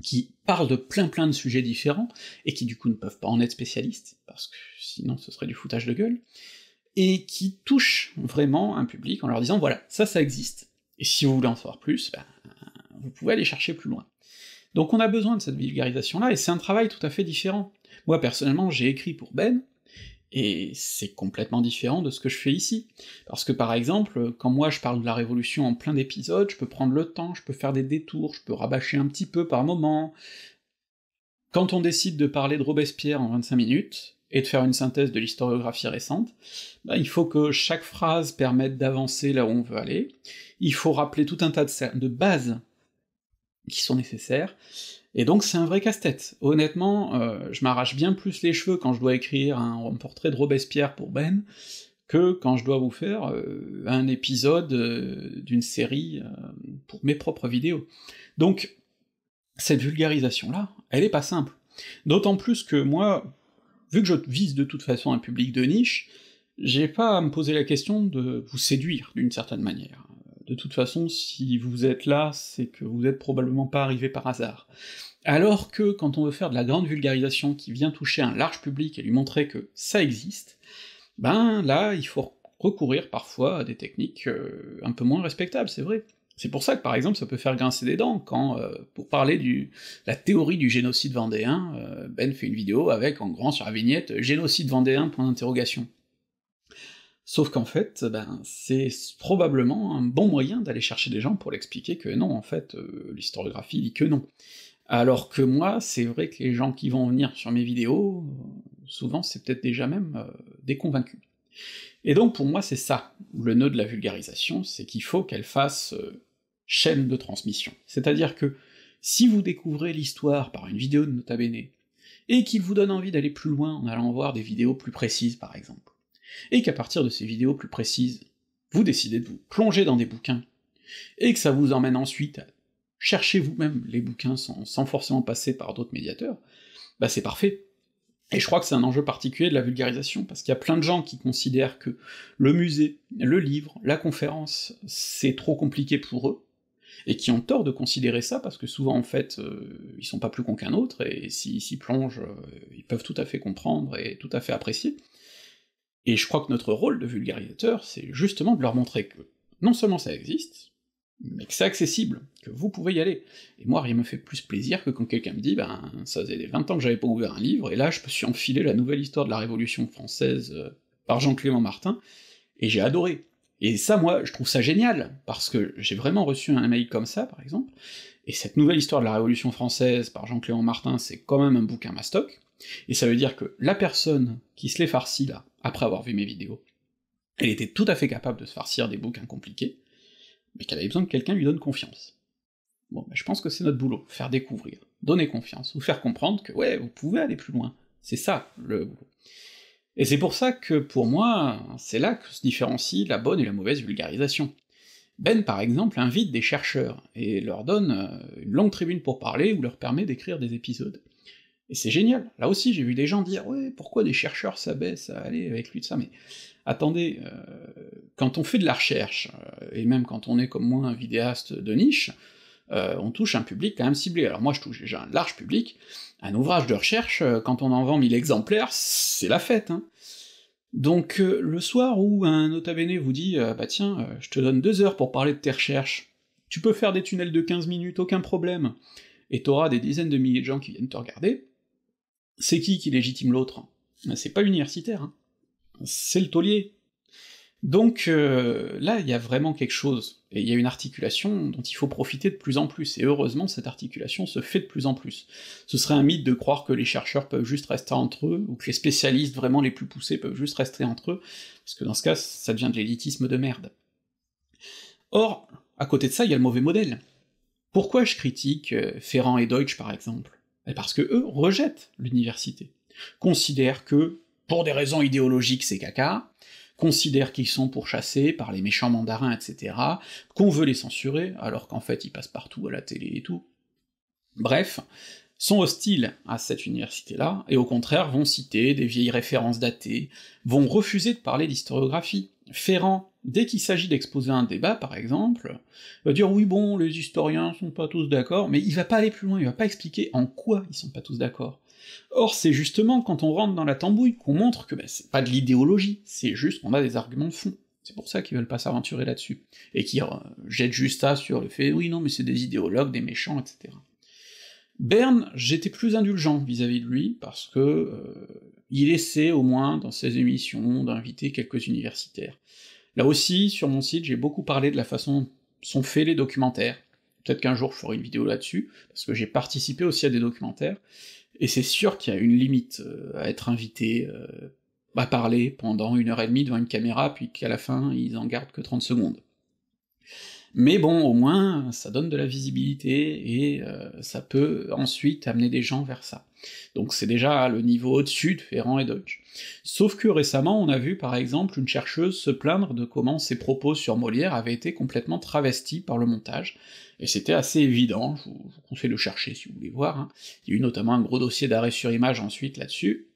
qui parlent de plein plein de sujets différents, et qui du coup ne peuvent pas en être spécialistes, parce que sinon ce serait du foutage de gueule, et qui touche vraiment un public en leur disant voilà, ça, ça existe, et si vous voulez en savoir plus, ben, vous pouvez aller chercher plus loin. Donc on a besoin de cette vulgarisation-là, et c'est un travail tout à fait différent. Moi, personnellement, j'ai écrit pour Ben, et c'est complètement différent de ce que je fais ici. Parce que par exemple, quand moi je parle de la Révolution en plein d'épisodes, je peux prendre le temps, je peux faire des détours, je peux rabâcher un petit peu par moment. Quand on décide de parler de Robespierre en 25 minutes, et de faire une synthèse de l'historiographie récente, bah, il faut que chaque phrase permette d'avancer là où on veut aller, il faut rappeler tout un tas de, de bases qui sont nécessaires, et donc c'est un vrai casse-tête. Honnêtement, euh, je m'arrache bien plus les cheveux quand je dois écrire un, portrait de Robespierre pour Ben que quand je dois vous faire euh, un épisode euh, d'une série pour mes propres vidéos. Donc cette vulgarisation-là, elle est pas simple. D'autant plus que moi, vu que je vise de toute façon un public de niche, j'ai pas à me poser la question de vous séduire d'une certaine manière. De toute façon, si vous êtes là, c'est que vous êtes probablement pas arrivé par hasard. Alors que quand on veut faire de la grande vulgarisation qui vient toucher un large public et lui montrer que ça existe, ben là, il faut recourir parfois à des techniques euh, un peu moins respectables, c'est vrai. C'est pour ça que, par exemple, ça peut faire grincer des dents quand, euh, pour parler de la théorie du génocide vendéen, euh, Ben fait une vidéo avec, en grand sur la vignette, euh, génocide vendéen, point d'interrogation. Sauf qu'en fait, ben, c'est probablement un bon moyen d'aller chercher des gens pour l'expliquer que non, en fait, l'historiographie dit que non. Alors que moi, c'est vrai que les gens qui vont venir sur mes vidéos, souvent c'est peut-être déjà même des convaincus. Et donc pour moi c'est ça, le nœud de la vulgarisation, c'est qu'il faut qu'elle fasse euh, chaîne de transmission. C'est-à-dire que si vous découvrez l'histoire par une vidéo de Nota Bene, et qu'il vous donne envie d'aller plus loin en allant voir des vidéos plus précises par exemple, et qu'à partir de ces vidéos plus précises, vous décidez de vous plonger dans des bouquins, et que ça vous emmène ensuite à chercher vous-même les bouquins sans, sans forcément passer par d'autres médiateurs, bah c'est parfait, et je crois que c'est un enjeu particulier de la vulgarisation, parce qu'il y a plein de gens qui considèrent que le musée, le livre, la conférence, c'est trop compliqué pour eux, et qui ont tort de considérer ça, parce que souvent en fait, euh, ils sont pas plus cons qu'un autre, et s'ils s'y plongent, euh, ils peuvent tout à fait comprendre et tout à fait apprécier. Et je crois que notre rôle de vulgarisateur, c'est justement de leur montrer que non seulement ça existe, mais que c'est accessible, que vous pouvez y aller. Et moi, rien me fait plus plaisir que quand quelqu'un me dit, ben, ça faisait 20 ans que j'avais pas ouvert un livre, et là, je me suis enfilé la nouvelle histoire de la Révolution française euh, par Jean-Clément Martin, et j'ai adoré. Et ça, moi, je trouve ça génial, parce que j'ai vraiment reçu un mail comme ça, par exemple, et cette nouvelle histoire de la Révolution française par Jean-Clément Martin, c'est quand même un bouquin mastoc, et ça veut dire que la personne qui se l'est farcie là, après avoir vu mes vidéos, elle était tout à fait capable de se farcir des bouquins compliqués, mais qu'elle avait besoin que quelqu'un lui donne confiance. Bon, ben, je pense que c'est notre boulot, faire découvrir, donner confiance, ou faire comprendre que ouais, vous pouvez aller plus loin, c'est ça le boulot. Et c'est pour ça que pour moi, c'est là que se différencie la bonne et la mauvaise vulgarisation. Ben, par exemple, invite des chercheurs, et leur donne euh, une longue tribune pour parler, ou leur permet d'écrire des épisodes. Et c'est génial, là aussi j'ai vu des gens dire « Ouais, pourquoi des chercheurs s'abaissent à aller avec lui de ça ?» Mais attendez, euh, quand on fait de la recherche, euh, et même quand on est comme moi un vidéaste de niche, euh, on touche un public quand même ciblé. Alors moi je touche déjà un large public, un ouvrage de recherche, quand on en vend mille exemplaires, c'est la fête. Hein. Donc le soir où un nota vous dit bah tiens, je te donne deux heures pour parler de tes recherches, tu peux faire des tunnels de 15 minutes, aucun problème, et t'auras des dizaines de milliers de gens qui viennent te regarder, c'est qui qui légitime l'autre C'est pas l'universitaire, hein c'est le taulier. Donc euh, là, il y a vraiment quelque chose, et il y a une articulation dont il faut profiter de plus en plus, et heureusement cette articulation se fait de plus en plus. Ce serait un mythe de croire que les chercheurs peuvent juste rester entre eux, ou que les spécialistes vraiment les plus poussés peuvent juste rester entre eux, parce que dans ce cas, ça devient de l'élitisme de merde. Or, à côté de ça, il y a le mauvais modèle. Pourquoi je critique euh, Ferrand et Deutsch, par exemple eh, Parce que eux rejettent l'université, considèrent que pour des raisons idéologiques c'est caca, considèrent qu'ils sont pourchassés par les méchants mandarins, etc., qu'on veut les censurer, alors qu'en fait ils passent partout à la télé et tout. Bref, sont hostiles à cette université-là, et au contraire vont citer des vieilles références datées, vont refuser de parler d'historiographie. Ferrand, dès qu'il s'agit d'exposer un débat, par exemple, va dire oui bon, les historiens sont pas tous d'accord, mais il va pas aller plus loin, il va pas expliquer en quoi ils sont pas tous d'accord. Or, c'est justement quand on rentre dans la tambouille qu'on montre que ben, c'est pas de l'idéologie, c'est juste qu'on a des arguments de fond. C'est pour ça qu'ils veulent pas s'aventurer là-dessus, et qui euh, jettent juste ça sur le fait oui, non, mais c'est des idéologues, des méchants, etc. Berne, j'étais plus indulgent vis-à-vis de lui, parce que euh, il essaie au moins dans ses émissions d'inviter quelques universitaires. Là aussi, sur mon site, j'ai beaucoup parlé de la façon dont sont faits les documentaires, Peut-être qu'un jour je ferai une vidéo là-dessus, parce que j'ai participé aussi à des documentaires, et c'est sûr qu'il y a une limite euh, à être invité euh, à parler pendant une heure et demie devant une caméra, puis qu'à la fin ils en gardent que 30 secondes. Mais bon, au moins, ça donne de la visibilité, et euh, ça peut ensuite amener des gens vers ça. Donc c'est déjà le niveau au-dessus de Ferrand et Deutsch. Sauf que récemment, on a vu par exemple une chercheuse se plaindre de comment ses propos sur Molière avaient été complètement travestis par le montage, et c'était assez évident, je vous conseille de chercher si vous voulez voir, hein. il y a eu notamment un gros dossier d'arrêt sur image ensuite là-dessus,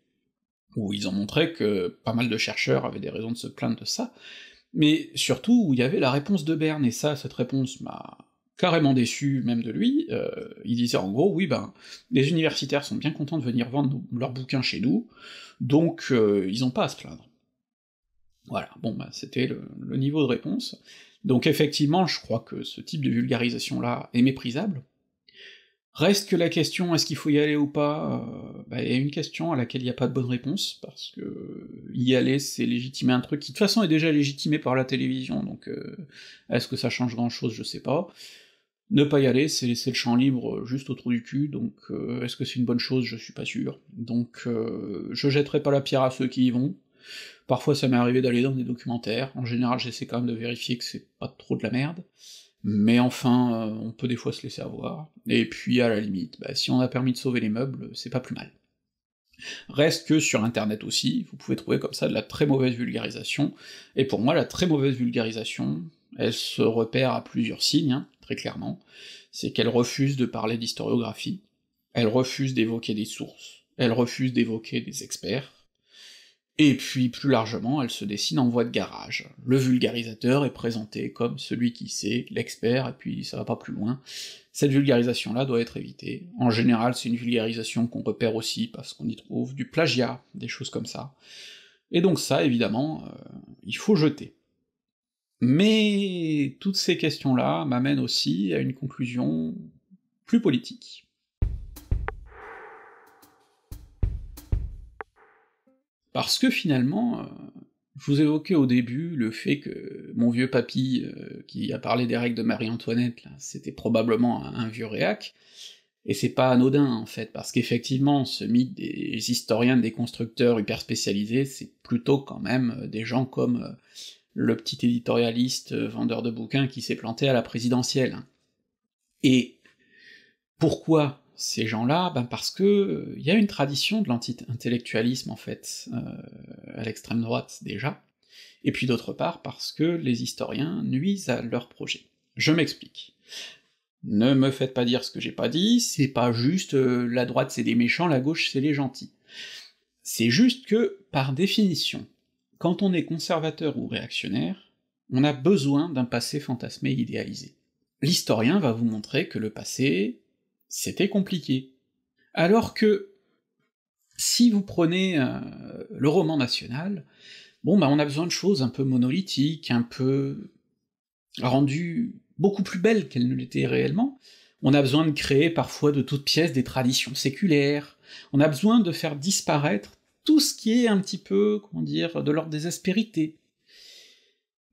où ils ont montré que pas mal de chercheurs avaient des raisons de se plaindre de ça, mais surtout où il y avait la réponse de Berne, et ça, cette réponse m'a carrément déçu même de lui, euh, il disait en gros, oui ben, les universitaires sont bien contents de venir vendre leurs bouquins chez nous, donc euh, ils n'ont pas à se plaindre. Voilà, bon ben c'était le, niveau de réponse. Donc effectivement, je crois que ce type de vulgarisation-là est méprisable. Reste que la question est-ce qu'il faut y aller ou pas, euh, ben, y a une question à laquelle il n'y a pas de bonne réponse, parce que euh, y aller c'est légitimer un truc qui de toute façon est déjà légitimé par la télévision, donc est-ce que ça change grand-chose, je sais pas. Ne pas y aller, c'est laisser le champ libre euh, juste au trou du cul, donc euh, est-ce que c'est une bonne chose Je suis pas sûr. Donc euh, je jetterai pas la pierre à ceux qui y vont. Parfois ça m'est arrivé d'aller dans des documentaires, en général j'essaie quand même de vérifier que c'est pas trop de la merde, mais enfin, on peut des fois se laisser avoir, et puis à la limite, bah, si on a permis de sauver les meubles, c'est pas plus mal. Reste que sur internet aussi, vous pouvez trouver comme ça de la très mauvaise vulgarisation, et pour moi la très mauvaise vulgarisation, elle se repère à plusieurs signes, hein clairement, c'est qu'elle refuse de parler d'historiographie, elle refuse d'évoquer des sources, elle refuse d'évoquer des experts, et puis plus largement, elle se dessine en voie de garage. Le vulgarisateur est présenté comme celui qui sait, l'expert, et puis ça va pas plus loin. Cette vulgarisation-là doit être évitée. En général, c'est une vulgarisation qu'on repère aussi parce qu'on y trouve du plagiat, des choses comme ça. Et donc ça, évidemment, euh, il faut jeter. Mais toutes ces questions-là m'amènent aussi à une conclusion plus politique. Parce que finalement, euh, je vous évoquais au début le fait que mon vieux papy, euh, qui a parlé des règles de Marie-Antoinette, c'était probablement un, vieux réac, et c'est pas anodin en fait, parce qu'effectivement, ce mythe des historiens, des constructeurs hyper spécialisés, c'est plutôt quand même euh, des gens comme le petit éditorialiste euh, vendeur de bouquins qui s'est planté à la présidentielle. Et pourquoi ces gens-là ben Parce que euh, il y a une tradition de l'anti-intellectualisme, en fait, euh, à l'extrême droite déjà, et puis d'autre part parce que les historiens nuisent à leur projet. Je m'explique. Ne me faites pas dire ce que j'ai pas dit, c'est pas juste la droite c'est des méchants, la gauche c'est les gentils. C'est juste que, par définition, quand on est conservateur ou réactionnaire, on a besoin d'un passé fantasmé idéalisé. L'historien va vous montrer que le passé, c'était compliqué. Alors que si vous prenez euh, le roman national, bon bah on a besoin de choses un peu monolithiques, un peu rendues beaucoup plus belles qu'elles ne l'étaient réellement. On a besoin de créer parfois de toutes pièces des traditions séculaires, on a besoin de faire disparaître tout ce qui est un petit peu, comment dire, de leur désespérité.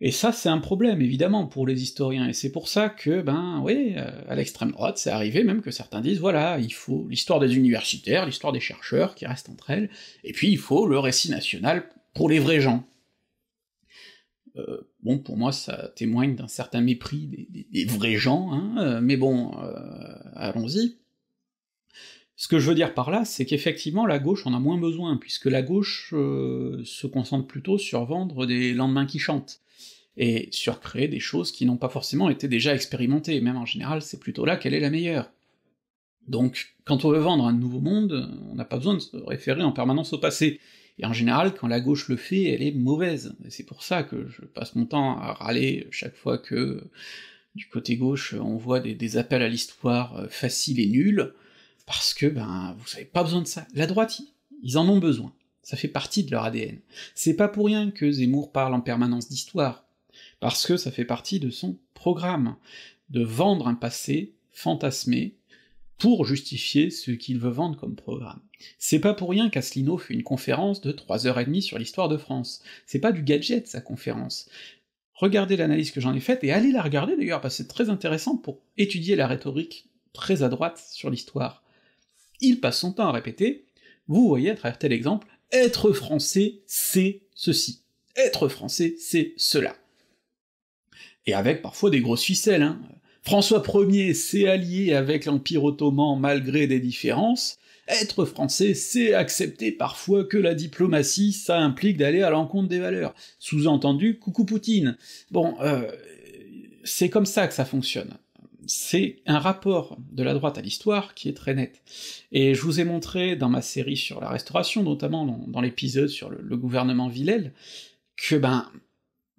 Et ça, c'est un problème, évidemment, pour les historiens, et c'est pour ça que, ben, oui, euh, à l'extrême droite, c'est arrivé même que certains disent, voilà, il faut l'histoire des universitaires, l'histoire des chercheurs, qui restent entre elles, et puis il faut le récit national pour les vrais gens. Euh, bon, pour moi, ça témoigne d'un certain mépris des, vrais gens, hein, euh, mais bon, allons-y. Ce que je veux dire par là, c'est qu'effectivement la gauche en a moins besoin, puisque la gauche euh, se concentre plutôt sur vendre des lendemains qui chantent, et sur créer des choses qui n'ont pas forcément été déjà expérimentées, même en général c'est plutôt là qu'elle est la meilleure. Donc quand on veut vendre un nouveau monde, on n'a pas besoin de se référer en permanence au passé, et en général quand la gauche le fait, elle est mauvaise, et c'est pour ça que je passe mon temps à râler chaque fois que du côté gauche on voit des, des appels à l'histoire euh, faciles et nuls, parce que ben vous avez pas besoin de ça. La droite, ils en ont besoin. Ça fait partie de leur ADN. C'est pas pour rien que Zemmour parle en permanence d'histoire, parce que ça fait partie de son programme, de vendre un passé fantasmé pour justifier ce qu'il veut vendre comme programme. C'est pas pour rien qu'Asselineau fait une conférence de 3h30 sur l'histoire de France. C'est pas du gadget sa conférence. Regardez l'analyse que j'en ai faite, et allez la regarder d'ailleurs, parce que c'est très intéressant pour étudier la rhétorique très à droite sur l'histoire. Il passe son temps à répéter, vous voyez à travers tel exemple, être français, c'est ceci. Être français, c'est cela. Et avec parfois des grosses ficelles, hein. François Ier s'est allié avec l'Empire ottoman malgré des différences, être français, c'est accepter parfois que la diplomatie, ça implique d'aller à l'encontre des valeurs. Sous-entendu, coucou Poutine. Bon, euh, c'est comme ça que ça fonctionne c'est un rapport de la droite à l'histoire qui est très net. Et je vous ai montré dans ma série sur la Restauration, notamment dans, l'épisode sur le, gouvernement Villèle, que ben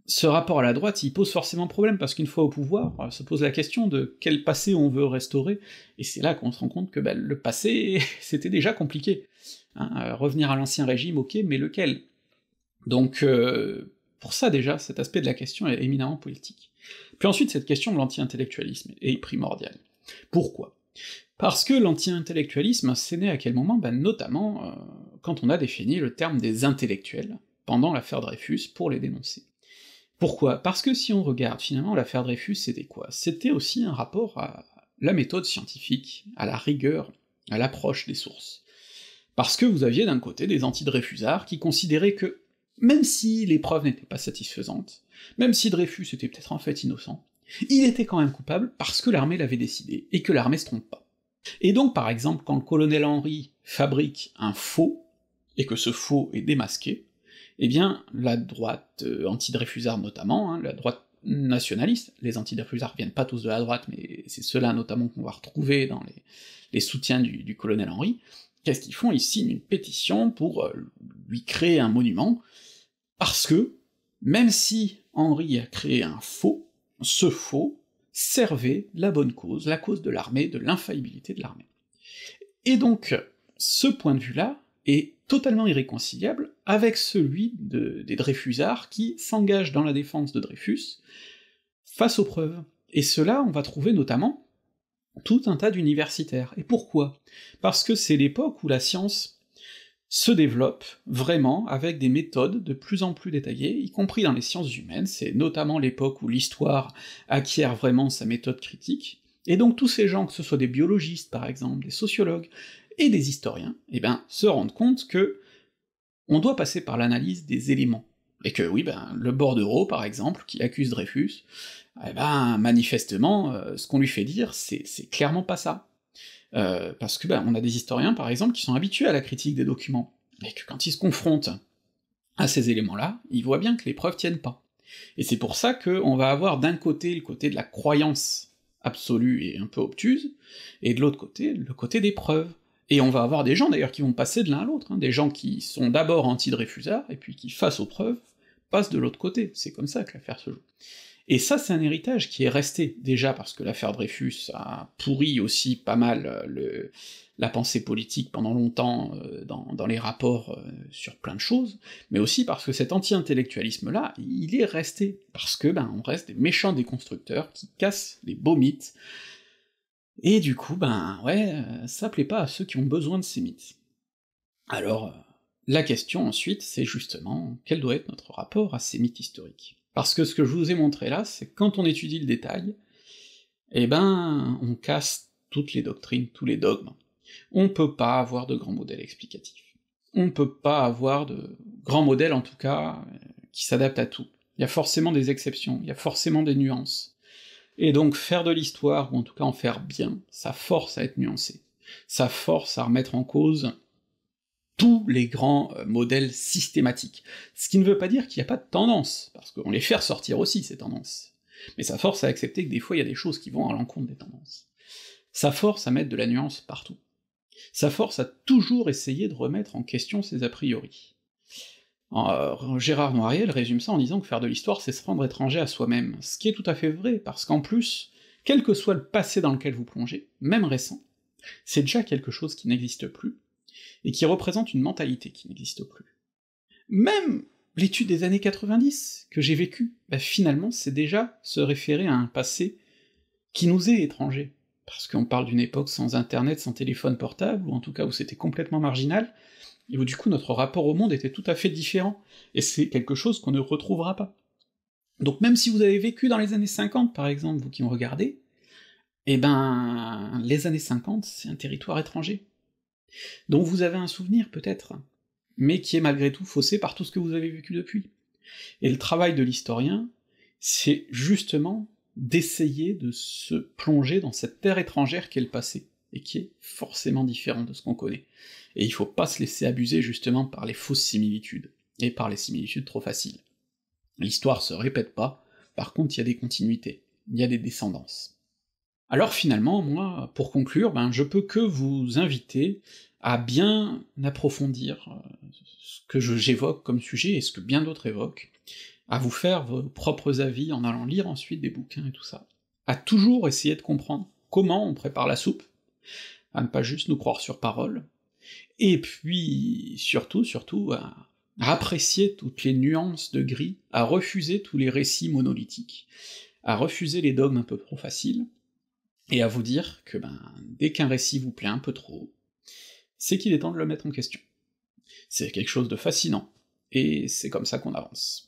ce rapport à la droite, il pose forcément problème, parce qu'une fois au pouvoir, euh, se pose la question de quel passé on veut restaurer, et c'est là qu'on se rend compte que ben, le passé, c'était déjà compliqué. Hein. Euh, revenir à l'ancien régime, ok, mais lequel Donc euh, pour ça déjà, cet aspect de la question est éminemment politique. Puis ensuite, cette question de l'anti-intellectualisme est primordiale. Pourquoi Parce que l'anti-intellectualisme, s'est né à quel moment ben Notamment euh, quand on a défini le terme des intellectuels pendant l'affaire Dreyfus pour les dénoncer. Pourquoi Parce que si on regarde finalement l'affaire Dreyfus, c'était quoi C'était aussi un rapport à la méthode scientifique, à la rigueur, à l'approche des sources. Parce que vous aviez d'un côté des anti-Dreyfusards qui considéraient que même si les preuves n'étaient pas satisfaisantes, même si Dreyfus était peut-être en fait innocent, il était quand même coupable parce que l'armée l'avait décidé, et que l'armée se trompe pas. Et donc par exemple, quand le colonel Henry fabrique un faux, et que ce faux est démasqué, eh bien la droite euh, anti-Dreyfusard notamment, hein, la droite nationaliste, les anti-dreyfusards viennent pas tous de la droite, mais c'est ceux-là notamment qu'on va retrouver dans les, soutiens du, colonel Henry, qu'est-ce qu'ils font Ils signent une pétition pour euh, lui créer un monument, parce que, même si Henri a créé un faux, ce faux servait la bonne cause, la cause de l'armée, de l'infaillibilité de l'armée. Et donc, ce point de vue-là est totalement irréconciliable avec celui des Dreyfusards qui s'engagent dans la défense de Dreyfus face aux preuves. Et cela, on va trouver notamment tout un tas d'universitaires. Et pourquoi Parce que c'est l'époque où la science se développe vraiment avec des méthodes de plus en plus détaillées, y compris dans les sciences humaines, c'est notamment l'époque où l'histoire acquiert vraiment sa méthode critique, et donc tous ces gens, que ce soit des biologistes par exemple, des sociologues et des historiens, eh ben, se rendent compte que on doit passer par l'analyse des éléments, et que oui, ben, le bordereau par exemple, qui accuse Dreyfus, eh ben, manifestement, euh, ce qu'on lui fait dire, c'est clairement pas ça, euh, parce que ben on a des historiens, par exemple, qui sont habitués à la critique des documents, et que quand ils se confrontent à ces éléments-là, ils voient bien que les preuves tiennent pas. Et c'est pour ça qu'on va avoir d'un côté le côté de la croyance absolue et un peu obtuse, et de l'autre côté le côté des preuves. Et on va avoir des gens d'ailleurs qui vont passer de l'un à l'autre, hein. des gens qui sont d'abord anti-Dreyfusard, et puis qui, face aux preuves, passent de l'autre côté. C'est comme ça que l'affaire se joue. Et ça, c'est un héritage qui est resté, déjà parce que l'affaire Dreyfus a pourri aussi pas mal euh, le, la pensée politique pendant longtemps euh, dans, les rapports euh, sur plein de choses, mais aussi parce que cet anti-intellectualisme-là, il est resté, parce que ben on reste des méchants déconstructeurs qui cassent les beaux mythes, et du coup, ben ouais, ça plaît pas à ceux qui ont besoin de ces mythes. Alors, la question ensuite, c'est justement, quel doit être notre rapport à ces mythes historiques parce que ce que je vous ai montré là, c'est quand on étudie le détail, eh ben, on casse toutes les doctrines, tous les dogmes. On peut pas avoir de grands modèles explicatifs. On peut pas avoir de grands modèles, en tout cas, euh, qui s'adaptent à tout. Il y a forcément des exceptions, il y a forcément des nuances. Et donc faire de l'histoire, ou en tout cas en faire bien, ça force à être nuancé, ça force à remettre en cause tous les grands euh, modèles systématiques. Ce qui ne veut pas dire qu'il n'y a pas de tendance, parce qu'on les fait ressortir aussi, ces tendances. Mais ça force à accepter que des fois il y a des choses qui vont à l'encontre des tendances. Ça force à mettre de la nuance partout. Ça force à toujours essayer de remettre en question ses a priori. Gérard Noiriel résume ça en disant que faire de l'histoire, c'est se rendre étranger à soi-même, ce qui est tout à fait vrai, parce qu'en plus, quel que soit le passé dans lequel vous plongez, même récent, c'est déjà quelque chose qui n'existe plus, et qui représente une mentalité qui n'existe plus. Même l'étude des années 90 que j'ai vécue, bah finalement c'est déjà se référer à un passé qui nous est étranger, parce qu'on parle d'une époque sans internet, sans téléphone portable, ou en tout cas où c'était complètement marginal, et où du coup notre rapport au monde était tout à fait différent, et c'est quelque chose qu'on ne retrouvera pas. Donc même si vous avez vécu dans les années 50, par exemple, vous qui me regardez, eh ben les années 50, c'est un territoire étranger dont vous avez un souvenir peut-être, mais qui est malgré tout faussé par tout ce que vous avez vécu depuis. Et le travail de l'historien, c'est justement d'essayer de se plonger dans cette terre étrangère qu'est le passé, et qui est forcément différente de ce qu'on connaît. Et il faut pas se laisser abuser justement par les fausses similitudes, et par les similitudes trop faciles. L'histoire se répète pas, par contre il y a des continuités, il y a des descendances. Alors finalement, moi, pour conclure, ben, je peux que vous inviter à bien approfondir euh, ce que j'évoque comme sujet et ce que bien d'autres évoquent, à vous faire vos propres avis en allant lire ensuite des bouquins et tout ça, à toujours essayer de comprendre comment on prépare la soupe, à ne pas juste nous croire sur parole, et puis surtout, surtout, à, à apprécier toutes les nuances de gris, à refuser tous les récits monolithiques, à refuser les dogmes un peu trop faciles, et à vous dire que ben, dès qu'un récit vous plaît un peu trop, c'est qu'il est temps de le mettre en question. C'est quelque chose de fascinant, et c'est comme ça qu'on avance.